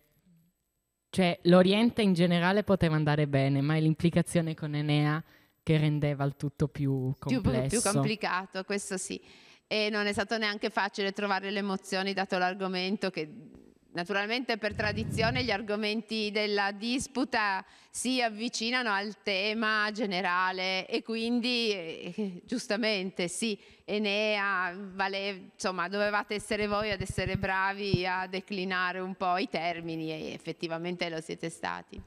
cioè, l'Oriente in generale poteva andare bene, ma è l'implicazione con Enea che rendeva il tutto più complesso. Più, più complicato, questo sì. E non è stato neanche facile trovare le emozioni dato l'argomento che Naturalmente per tradizione gli argomenti della disputa si avvicinano al tema generale e quindi eh, giustamente sì, Enea, vale, insomma dovevate essere voi ad essere bravi a declinare un po' i termini e effettivamente lo siete stati.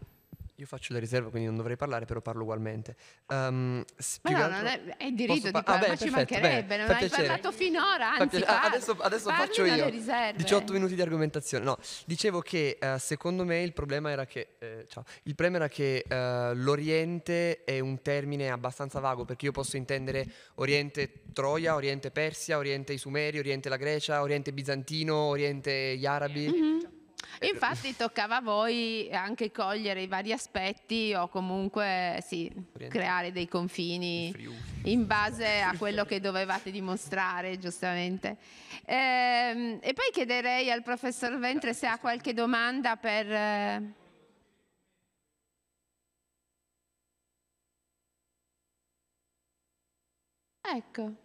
Io faccio le riserve, quindi non dovrei parlare, però parlo ugualmente. Um, ma no, è, è, diritto pa- di ah, parlare, ah, ma ci mancherebbe, beh, non hai piacere. parlato finora, anzi, ah, adesso, adesso faccio io. 18 minuti di argomentazione. No, dicevo che uh, secondo me il problema era che, eh, il problema era che uh, l'Oriente è un termine abbastanza vago, perché io posso intendere Oriente Troia, Oriente Persia, Oriente i Sumeri, Oriente la Grecia, Oriente Bizantino, Oriente gli Arabi. Mm-hmm. Eh, infatti toccava a voi anche cogliere i vari aspetti o comunque sì, creare dei confini in base a quello che dovevate dimostrare, giustamente. E, ehm, e poi chiederei al professor Ventre se ha qualche domanda per... Eh, ecco.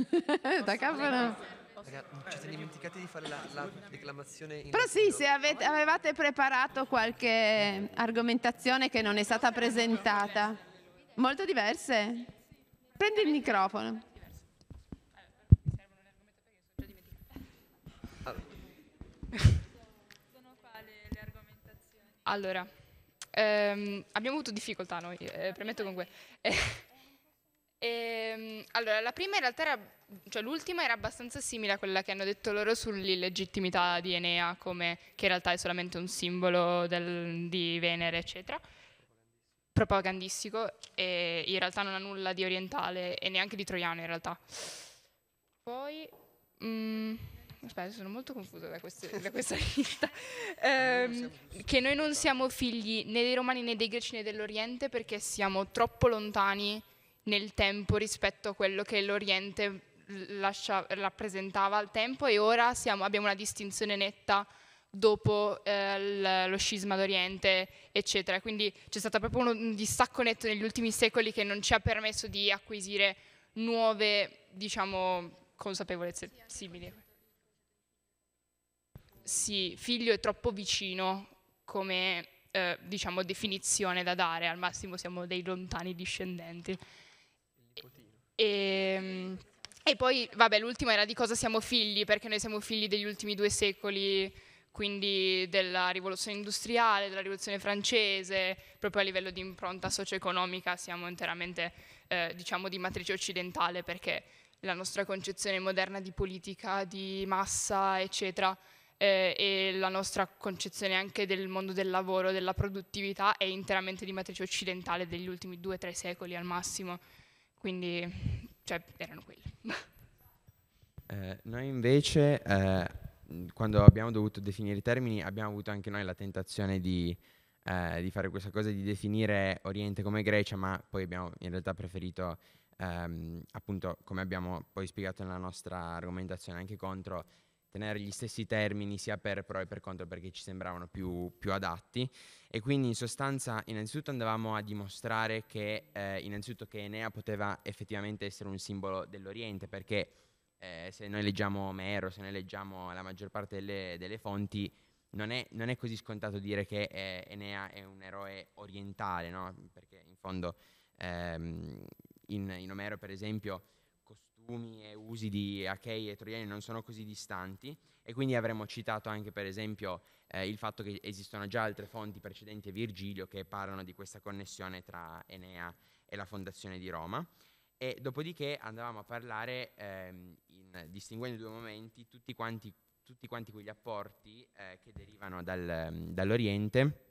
da capo no. Ragazzi, ci siamo dimenticati di fare la, la declamazione Però sì, se avete, avevate preparato qualche argomentazione che non è stata presentata. Molto diverse? Prendi il microfono. Allora, ehm, abbiamo avuto difficoltà noi, eh, premetto comunque. Eh, e, ehm, allora, la prima in realtà era, cioè l'ultima era abbastanza simile a quella che hanno detto loro sull'illegittimità di Enea, come, che in realtà è solamente un simbolo del, di Venere, eccetera, propagandistico, e in realtà non ha nulla di orientale e neanche di troiano in realtà. Poi, mh, mm, aspetta, sono molto confusa da, queste, da questa lista, ehm, che noi non siamo figli né dei romani né dei greci né dell'Oriente perché siamo troppo lontani nel tempo rispetto a quello che l'Oriente lascia, rappresentava al tempo e ora siamo, abbiamo una distinzione netta dopo eh, lo scisma d'Oriente, eccetera. Quindi c'è stato proprio un distacco netto negli ultimi secoli che non ci ha permesso di acquisire nuove, diciamo, consapevolezze simili. Sì, figlio è troppo vicino come eh, diciamo, definizione da dare, al massimo siamo dei lontani discendenti. E, ehm, e poi, vabbè, l'ultima era di cosa siamo figli, perché noi siamo figli degli ultimi due secoli, quindi della rivoluzione industriale, della rivoluzione francese, proprio a livello di impronta socio-economica siamo interamente, eh, diciamo, di matrice occidentale, perché la nostra concezione moderna di politica, di massa, eccetera, eh, e la nostra concezione anche del mondo del lavoro, della produttività, è interamente di matrice occidentale degli ultimi due o tre secoli al massimo. Quindi, cioè, erano quelli. Eh, noi invece, eh, quando abbiamo dovuto definire i termini, abbiamo avuto anche noi la tentazione di, eh, di fare questa cosa di definire Oriente come Grecia, ma poi abbiamo in realtà preferito ehm, appunto come abbiamo poi spiegato nella nostra argomentazione anche contro, tenere gli stessi termini sia per pro e per contro perché ci sembravano più, più adatti e quindi in sostanza innanzitutto andavamo a dimostrare che eh, innanzitutto che Enea poteva effettivamente essere un simbolo dell'Oriente perché eh, se noi leggiamo Omero, se noi leggiamo la maggior parte delle, delle fonti non è, non è, così scontato dire che eh, Enea è un eroe orientale no? perché in fondo ehm, in, in Omero per esempio costumi e usi di achei e troiani non sono così distanti e quindi avremmo citato anche per esempio eh, il fatto che esistono già altre fonti precedenti a Virgilio che parlano di questa connessione tra Enea e la fondazione di Roma e dopodiché andavamo a parlare ehm, in, distinguendo due momenti tutti quanti, tutti quanti quegli apporti eh, che derivano dal, ehm, dall'Oriente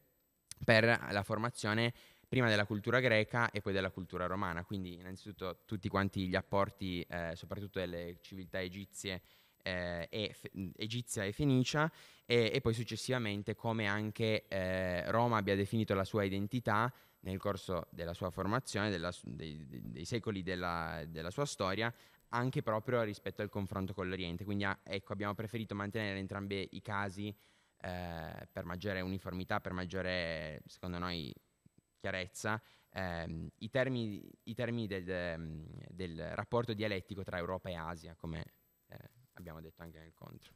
per la formazione prima della cultura greca e poi della cultura romana, quindi innanzitutto tutti quanti gli apporti eh, soprattutto delle civiltà egizie eh, e fe- egizia e fenicia e, e, poi successivamente come anche eh, Roma abbia definito la sua identità nel corso della sua formazione, della, dei, dei, secoli della, della, sua storia, anche proprio rispetto al confronto con l'Oriente. Quindi ah, ecco, abbiamo preferito mantenere entrambi i casi eh, per maggiore uniformità, per maggiore, secondo noi, chiarezza ehm, i termini, i termini del, ehm, del, rapporto dialettico tra Europa e Asia, come eh, abbiamo detto anche nel contro.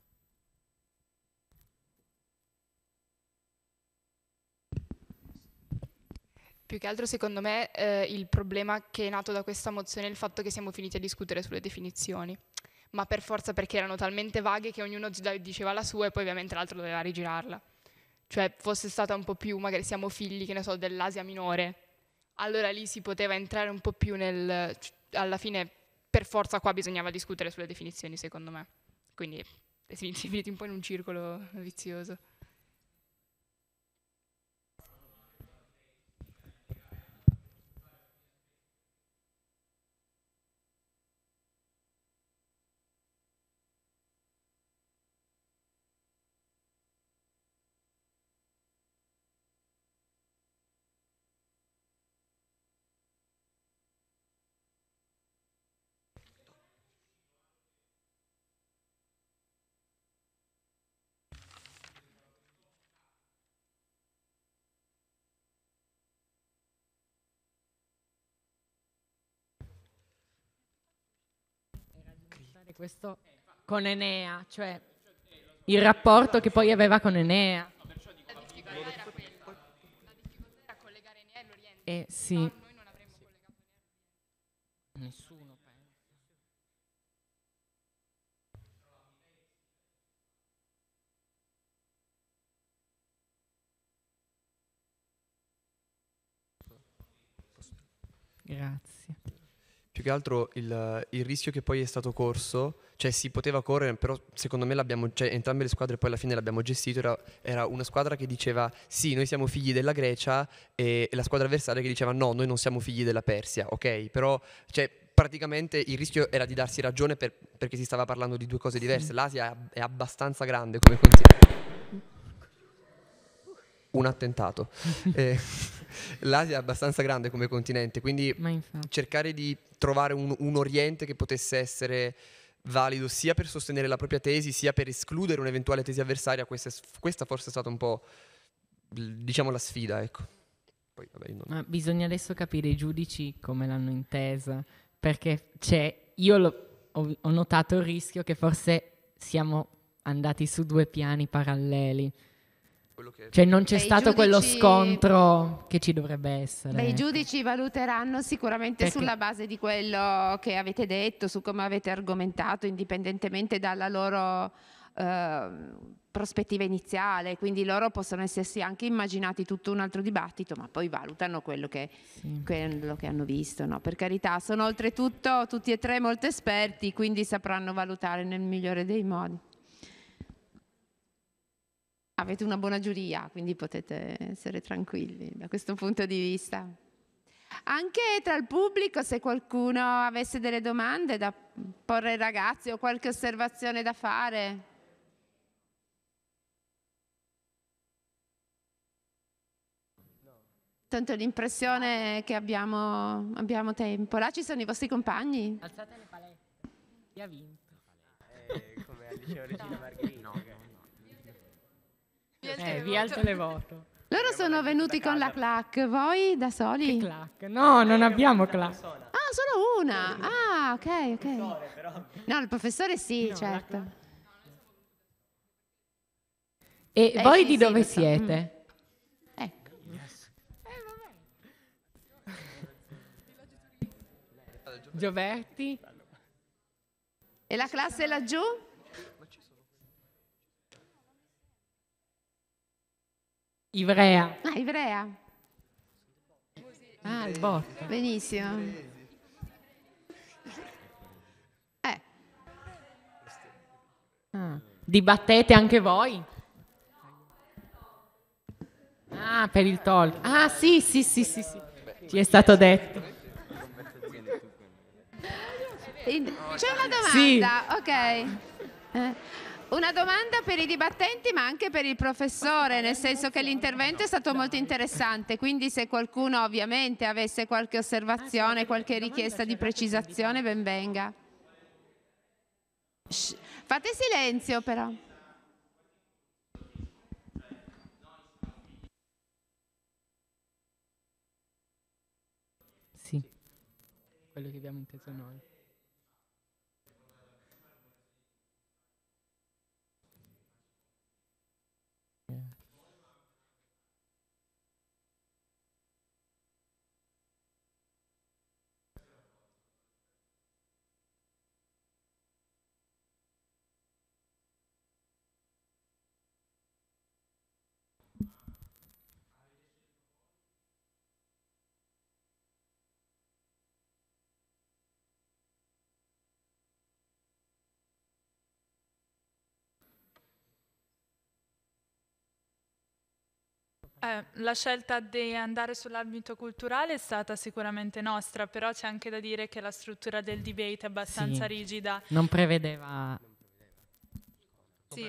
Più che altro secondo me eh, il problema che è nato da questa mozione è il fatto che siamo finiti a discutere sulle definizioni, ma per forza perché erano talmente vaghe che ognuno diceva la sua e poi ovviamente l'altro doveva rigirarla cioè fosse stata un po' più, magari siamo figli, che ne so, dell'Asia minore, allora lì si poteva entrare un po' più nel... Cioè, alla fine per forza qua bisognava discutere sulle definizioni, secondo me. Quindi si è finiti un po' in un circolo vizioso. questo con Enea, cioè il rapporto che poi aveva con Enea. La difficoltà era quella, la difficoltà era collegare Enea e Eh sì. Nessuno Grazie più che altro il, il, rischio che poi è stato corso, cioè si poteva correre, però secondo me cioè, entrambe le squadre poi alla fine l'abbiamo gestito, era, era, una squadra che diceva sì, noi siamo figli della Grecia e, la squadra avversaria che diceva no, noi non siamo figli della Persia, ok? Però cioè, praticamente il rischio era di darsi ragione per, perché si stava parlando di due cose diverse, l'Asia è, abbastanza grande come continente. Un attentato. eh l'Asia è abbastanza grande come continente, quindi cercare di trovare un, un oriente che potesse essere valido sia per sostenere la propria tesi, sia per escludere un'eventuale tesi avversaria, questa, questa forse è stata un po' diciamo la sfida, ecco. Poi, vabbè, non... bisogna adesso capire i giudici come l'hanno intesa, perché c'è, io lo, ho, ho notato il rischio che forse siamo andati su due piani paralleli cioè non c'è Beh, stato giudici... quello scontro che ci dovrebbe essere. Beh, I giudici valuteranno sicuramente Perché... sulla base di quello che avete detto, su come avete argomentato, indipendentemente dalla loro eh, prospettiva iniziale. Quindi loro possono essersi anche immaginati tutto un altro dibattito, ma poi valutano quello che, sì. quello che hanno visto. No? Per carità, sono oltretutto tutti e tre molto esperti, quindi sapranno valutare nel migliore dei modi avete una buona giuria, quindi potete essere tranquilli da questo punto di vista. Anche tra il pubblico, se qualcuno avesse delle domande da porre ai ragazzi o qualche osservazione da fare. Tanto l'impressione che abbiamo, abbiamo, tempo. Là ci sono i vostri compagni. Alzate le palette. Chi ha vinto? Eh, come al Regina Margherita. No, no il televoto. via il televoto. Loro sono venuti con la clac, voi da soli? Che clac? No, non eh, abbiamo clac. Ah, solo una? Ah, ok, ok. No, il professore sì, No, certo. E Eh, voi sì, eh, di sì, dove so. siete? Mm. Ecco. Eh, Gioverti? E la classe laggiù? Ivrea. Ah, Ivrea. Ah, il botto. Benissimo. Eh. Ah. Dibattete anche voi? Ah, per il talk. Ah, sì, sì, sì, sì, sì. Ci è stato detto. C'è una domanda, sì. ok. Eh. Una domanda per i dibattenti ma anche per il professore, nel senso che l'intervento è stato molto interessante, quindi se qualcuno ovviamente avesse qualche osservazione, qualche richiesta di precisazione, ben venga. Fate silenzio però. Sì. Quello che abbiamo inteso noi. Eh, la scelta di andare sull'ambito culturale è stata sicuramente nostra, però c'è anche da dire che la struttura del debate è abbastanza sì, rigida. Non prevedeva... Sì,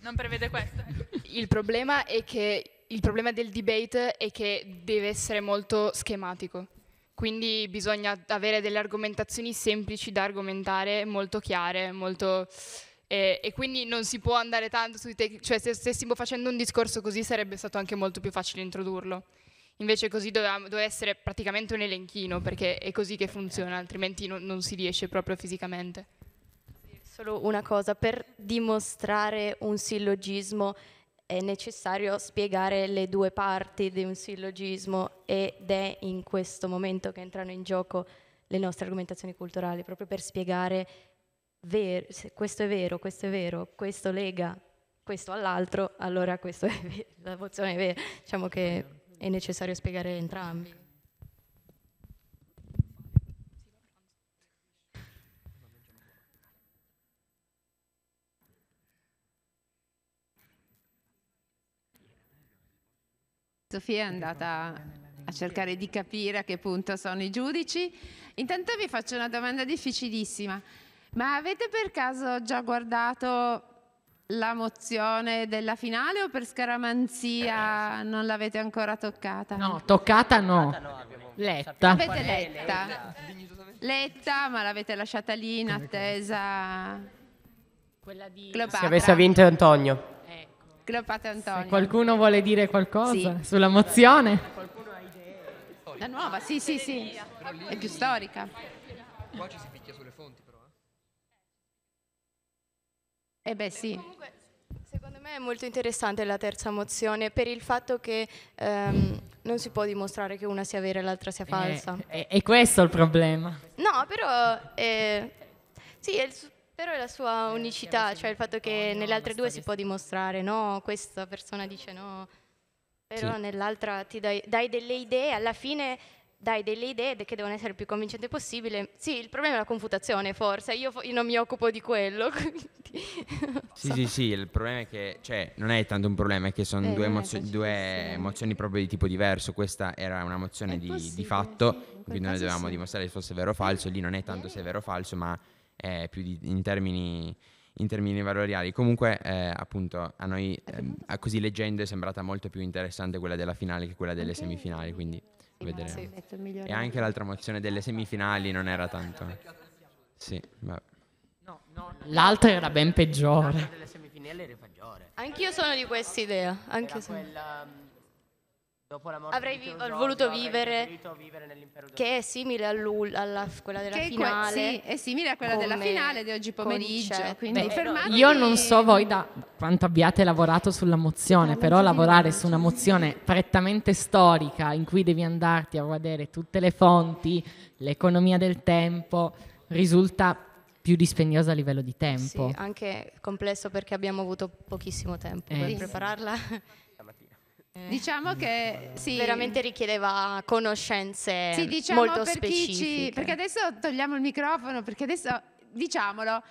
non prevede questo. il problema è che il problema del debate è che deve essere molto schematico. Quindi bisogna avere delle argomentazioni semplici da argomentare, molto chiare, molto e, e, quindi non si può andare tanto sui tecnici, cioè se stessimo facendo un discorso così sarebbe stato anche molto più facile introdurlo. Invece così doveva, doveva essere praticamente un elenchino, perché è così che funziona, altrimenti non, non si riesce proprio fisicamente. Solo una cosa, per dimostrare un sillogismo è necessario spiegare le due parti di un sillogismo ed è in questo momento che entrano in gioco le nostre argomentazioni culturali, proprio per spiegare ver- questo è vero, questo è vero, questo lega questo all'altro, allora questo è ver- la mozione è vera. Diciamo che è necessario spiegare entrambi. Sofia è andata a cercare di capire a che punto sono i giudici. Intanto vi faccio una domanda difficilissima. Ma avete per caso già guardato la mozione della finale o per scaramanzia eh, non l'avete ancora toccata? No, toccata no. Letta. L'avete letta. Letta, ma l'avete lasciata lì in attesa. Quella di Cleopatra. Se avesse vinto Antonio. Cleopatra ecco. Antonio. Se qualcuno vuole dire qualcosa sì. sulla mozione? Qualcuno ha idee? La nuova, sì, sì, sì. È più storica. Qua ci si picchia sulle Eh beh eh, sì. Comunque, secondo me è molto interessante la terza mozione per il fatto che ehm, non si può dimostrare che una sia vera e l'altra sia eh, falsa. E, e questo è il problema. No, però... Eh, sì, è il però è la sua unicità, cioè il fatto che nelle altre due si può dimostrare, no, questa persona dice no, però sì. nell'altra ti dai, dai, delle idee, alla fine dai delle idee che devono essere il più convincenti possibile. Sì, il problema è la confutazione, forse. Io, io non mi occupo di quello. sì, so. sì, sì, il problema è che, cioè, non è tanto un problema, è che sono eh, due, emozio- due emozioni proprio di tipo diverso. Questa era una mozione di, di, fatto, sì, quindi noi dovevamo sì. dimostrare se fosse vero o falso. Lì non è tanto eh. se è vero o falso, ma è più di, in termini in termini valoriali. Comunque, eh, appunto, a noi eh, così leggendo è sembrata molto più interessante quella della finale che quella delle okay. semifinali, quindi Vedremo. Sì. E anche l'altra mozione delle semifinali non era tanto. Sì, vabbè. No, no, l'altra era ben peggiore. L'altra delle semifinali era peggiore. Anch'io sono di questa idea. Anch'io sono. Quella, mm, avrei vi- Teodoro, voluto vivere, vivere che è simile alla quella della che finale que- sì, è simile a quella della finale di oggi pomeriggio quindi Beh, fermatevi. io non so voi da quanto abbiate lavorato sulla mozione però lavorare su una mozione prettamente storica in cui devi andarti a vedere tutte le fonti l'economia del tempo risulta più dispendiosa a livello di tempo sì, anche complesso perché abbiamo avuto pochissimo tempo eh. per prepararla Diciamo mm. che sì. veramente richiedeva conoscenze sì, diciamo molto per specifiche. Ci, perché adesso togliamo il microfono, perché adesso diciamolo,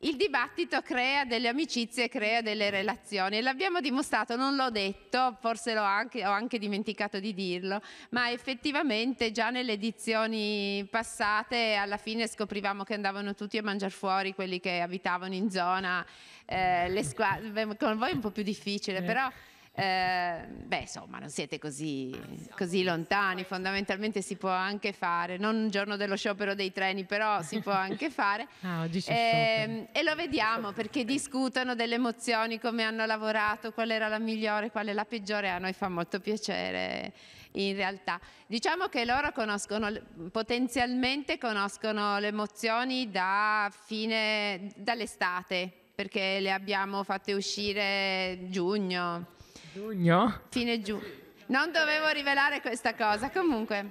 il dibattito crea delle amicizie, crea delle relazioni e l'abbiamo dimostrato, non l'ho detto, forse anche, ho anche dimenticato di dirlo, ma effettivamente già nelle edizioni passate alla fine scoprivamo che andavano tutti a mangiare fuori quelli che abitavano in zona, eh, le squadre, con voi è un po' più difficile, eh. però Ehm, beh, insomma, non siete così, così, lontani, fondamentalmente si può anche fare, non un giorno dello sciopero dei treni, però si può anche fare. ah, oggi eh, e lo vediamo perché discutono delle emozioni, come hanno lavorato, qual era la migliore, qual è la peggiore, a noi fa molto piacere in realtà. Diciamo che loro conoscono, potenzialmente conoscono le emozioni da fine, dall'estate perché le abbiamo fatte uscire giugno, Giugno? Fine giugno. Non dovevo rivelare questa cosa, comunque.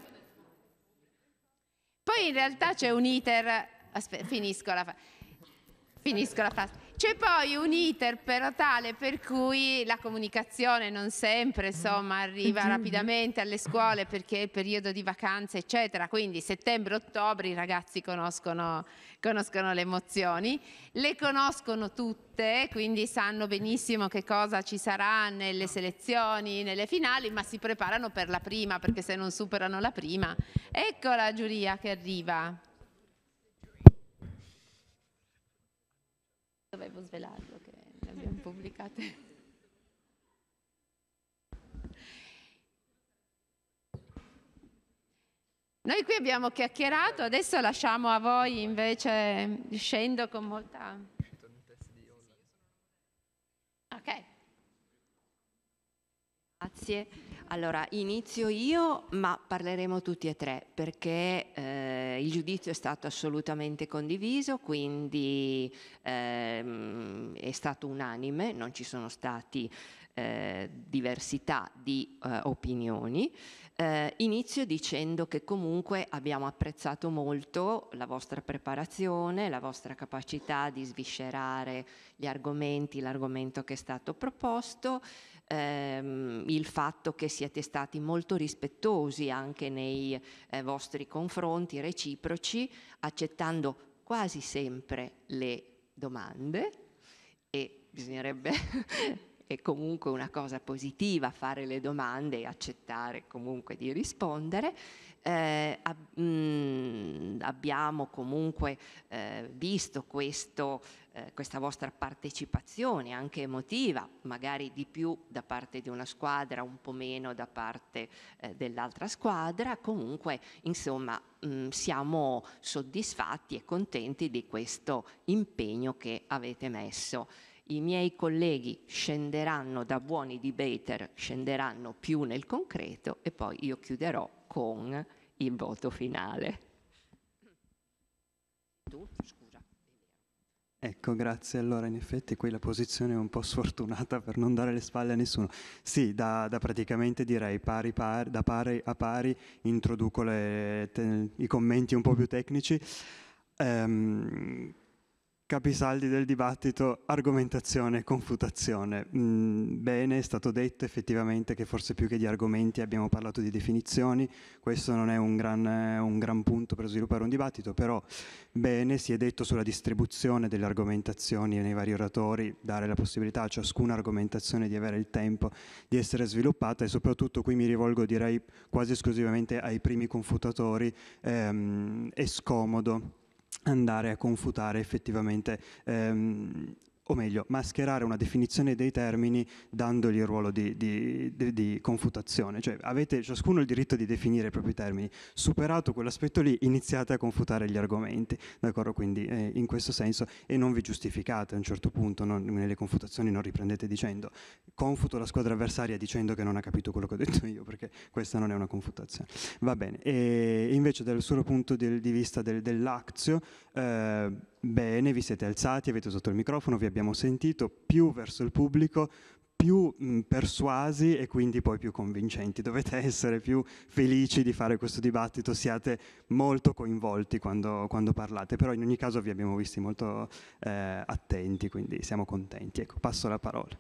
Poi in realtà c'è un iter... Aspetta, finisco la fase. Finisco la frase. C'è poi un iter però tale per cui la comunicazione non sempre insomma, arriva rapidamente alle scuole perché è il periodo di vacanze eccetera, quindi settembre-ottobre i ragazzi conoscono, conoscono le emozioni, le conoscono tutte, quindi sanno benissimo che cosa ci sarà nelle selezioni, nelle finali, ma si preparano per la prima perché se non superano la prima, ecco la giuria che arriva. dovevo svelarlo che ne abbiamo pubblicate. Noi qui abbiamo chiacchierato, adesso lasciamo a voi invece, scendo con molta... Ok. Grazie. Allora, inizio io, ma parleremo tutti e tre, perché eh, il giudizio è stato assolutamente condiviso, quindi eh, è stato unanime, non ci sono stati eh, diversità di eh, opinioni. Eh, inizio dicendo che comunque abbiamo apprezzato molto la vostra preparazione, la vostra capacità di sviscerare gli argomenti, l'argomento che è stato proposto ehm, il fatto che siete stati molto rispettosi anche nei eh, vostri confronti reciproci, accettando quasi sempre le domande e bisognerebbe è comunque una cosa positiva fare le domande e accettare comunque di rispondere. Eh, ab- mh, mm, abbiamo comunque eh, visto questo, eh, questa vostra partecipazione anche emotiva, magari di più da parte di una squadra, un po' meno da parte eh, dell'altra squadra, comunque insomma mh, mm, siamo soddisfatti e contenti di questo impegno che avete messo. I miei colleghi scenderanno da buoni debater, scenderanno più nel concreto e poi io chiuderò con il voto finale. Tu, scusa. Ecco, grazie. Allora, in effetti qui la posizione è un po' sfortunata per non dare le spalle a nessuno. Sì, da, da praticamente direi pari, pari, da pari a pari introduco le, te, i commenti un po' più tecnici. Um, Capisaldi del dibattito, argomentazione e confutazione. Mm, bene, è stato detto effettivamente che forse più che di argomenti abbiamo parlato di definizioni, questo non è un gran, un gran punto per sviluppare un dibattito, però bene, si è detto sulla distribuzione delle argomentazioni nei vari oratori, dare la possibilità a ciascuna argomentazione di avere il tempo di essere sviluppata e soprattutto qui mi rivolgo direi quasi esclusivamente ai primi confutatori, ehm, è scomodo andare a confutare effettivamente ehm, o meglio, mascherare una definizione dei termini dandogli il ruolo di, di, di, di, confutazione. Cioè avete ciascuno il diritto di definire i propri termini. Superato quell'aspetto lì, iniziate a confutare gli argomenti, d'accordo? Quindi eh, in questo senso, e non vi giustificate a un certo punto, non, nelle confutazioni non riprendete dicendo confuto la squadra avversaria dicendo che non ha capito quello che ho detto io, perché questa non è una confutazione. Va bene, e invece dal solo punto di, vista del, dell'azio, eh, Bene, vi siete alzati, avete usato il microfono, vi abbiamo sentito più verso il pubblico, più mh, persuasi e quindi poi più convincenti. Dovete essere più felici di fare questo dibattito, siate molto coinvolti quando, quando parlate, però in ogni caso vi abbiamo visti molto eh, attenti, quindi siamo contenti. Ecco, passo la parola.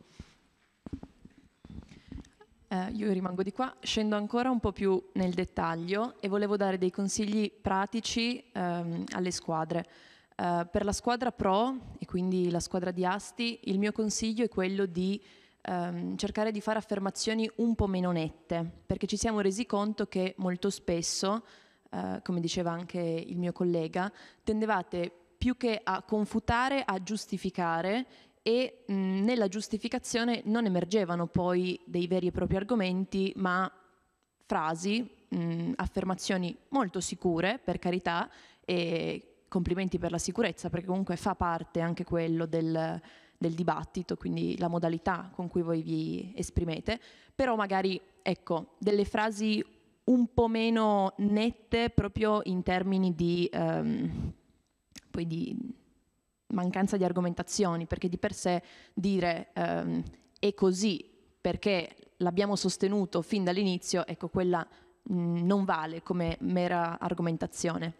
Eh, io rimango di qua, scendo ancora un po' più nel dettaglio e volevo dare dei consigli pratici ehm, alle squadre. Eh, per la squadra pro e quindi la squadra di Asti, il mio consiglio è quello di um, cercare di fare affermazioni un po' meno nette, perché ci siamo resi conto che molto spesso, uh, come diceva anche il mio collega, tendevate più che a confutare, a giustificare e mh, mm, nella giustificazione non emergevano poi dei veri e propri argomenti, ma frasi, mh, mm, affermazioni molto sicure, per carità, e complimenti per la sicurezza perché comunque fa parte anche quello del, del dibattito, quindi la modalità con cui voi vi esprimete, però magari ecco delle frasi un po' meno nette proprio in termini di, ehm, di mancanza di argomentazioni, perché di per sé dire ehm, è così perché l'abbiamo sostenuto fin dall'inizio, ecco quella mh, mm, non vale come mera argomentazione.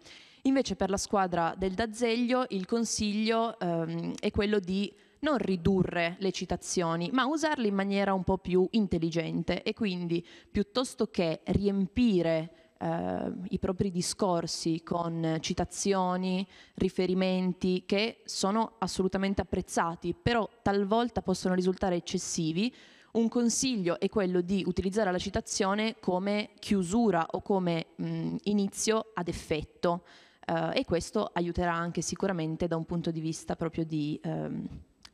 Invece per la squadra del Dazzeglio il consiglio ehm, è quello di non ridurre le citazioni, ma usarle in maniera un po' più intelligente e quindi piuttosto che riempire eh, i propri discorsi con citazioni, riferimenti che sono assolutamente apprezzati, però talvolta possono risultare eccessivi, un consiglio è quello di utilizzare la citazione come chiusura o come mh, inizio ad effetto. Eh, e questo aiuterà anche sicuramente da un punto di vista proprio di ehm,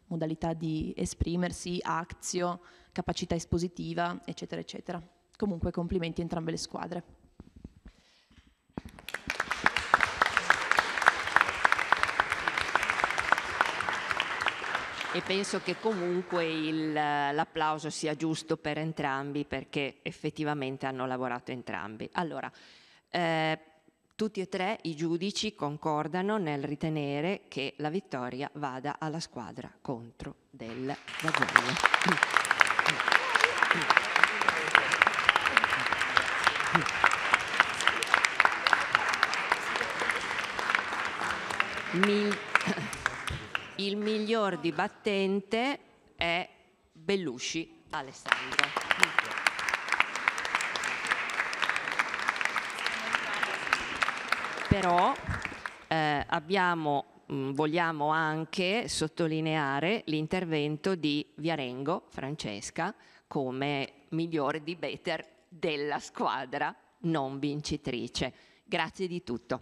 modalità di esprimersi, azio, capacità espositiva, eccetera, eccetera. Comunque complimenti a entrambe le squadre. e penso che comunque il, l'applauso sia giusto per entrambi perché effettivamente hanno lavorato entrambi. Allora, eh, tutti e tre i giudici concordano nel ritenere che la vittoria vada alla squadra contro del Vagella. il miglior dibattente è Bellusci Alessandro. però eh, abbiamo, mh, mm, vogliamo anche sottolineare l'intervento di Viarengo, Francesca, come migliore di better della squadra non vincitrice. Grazie di tutto.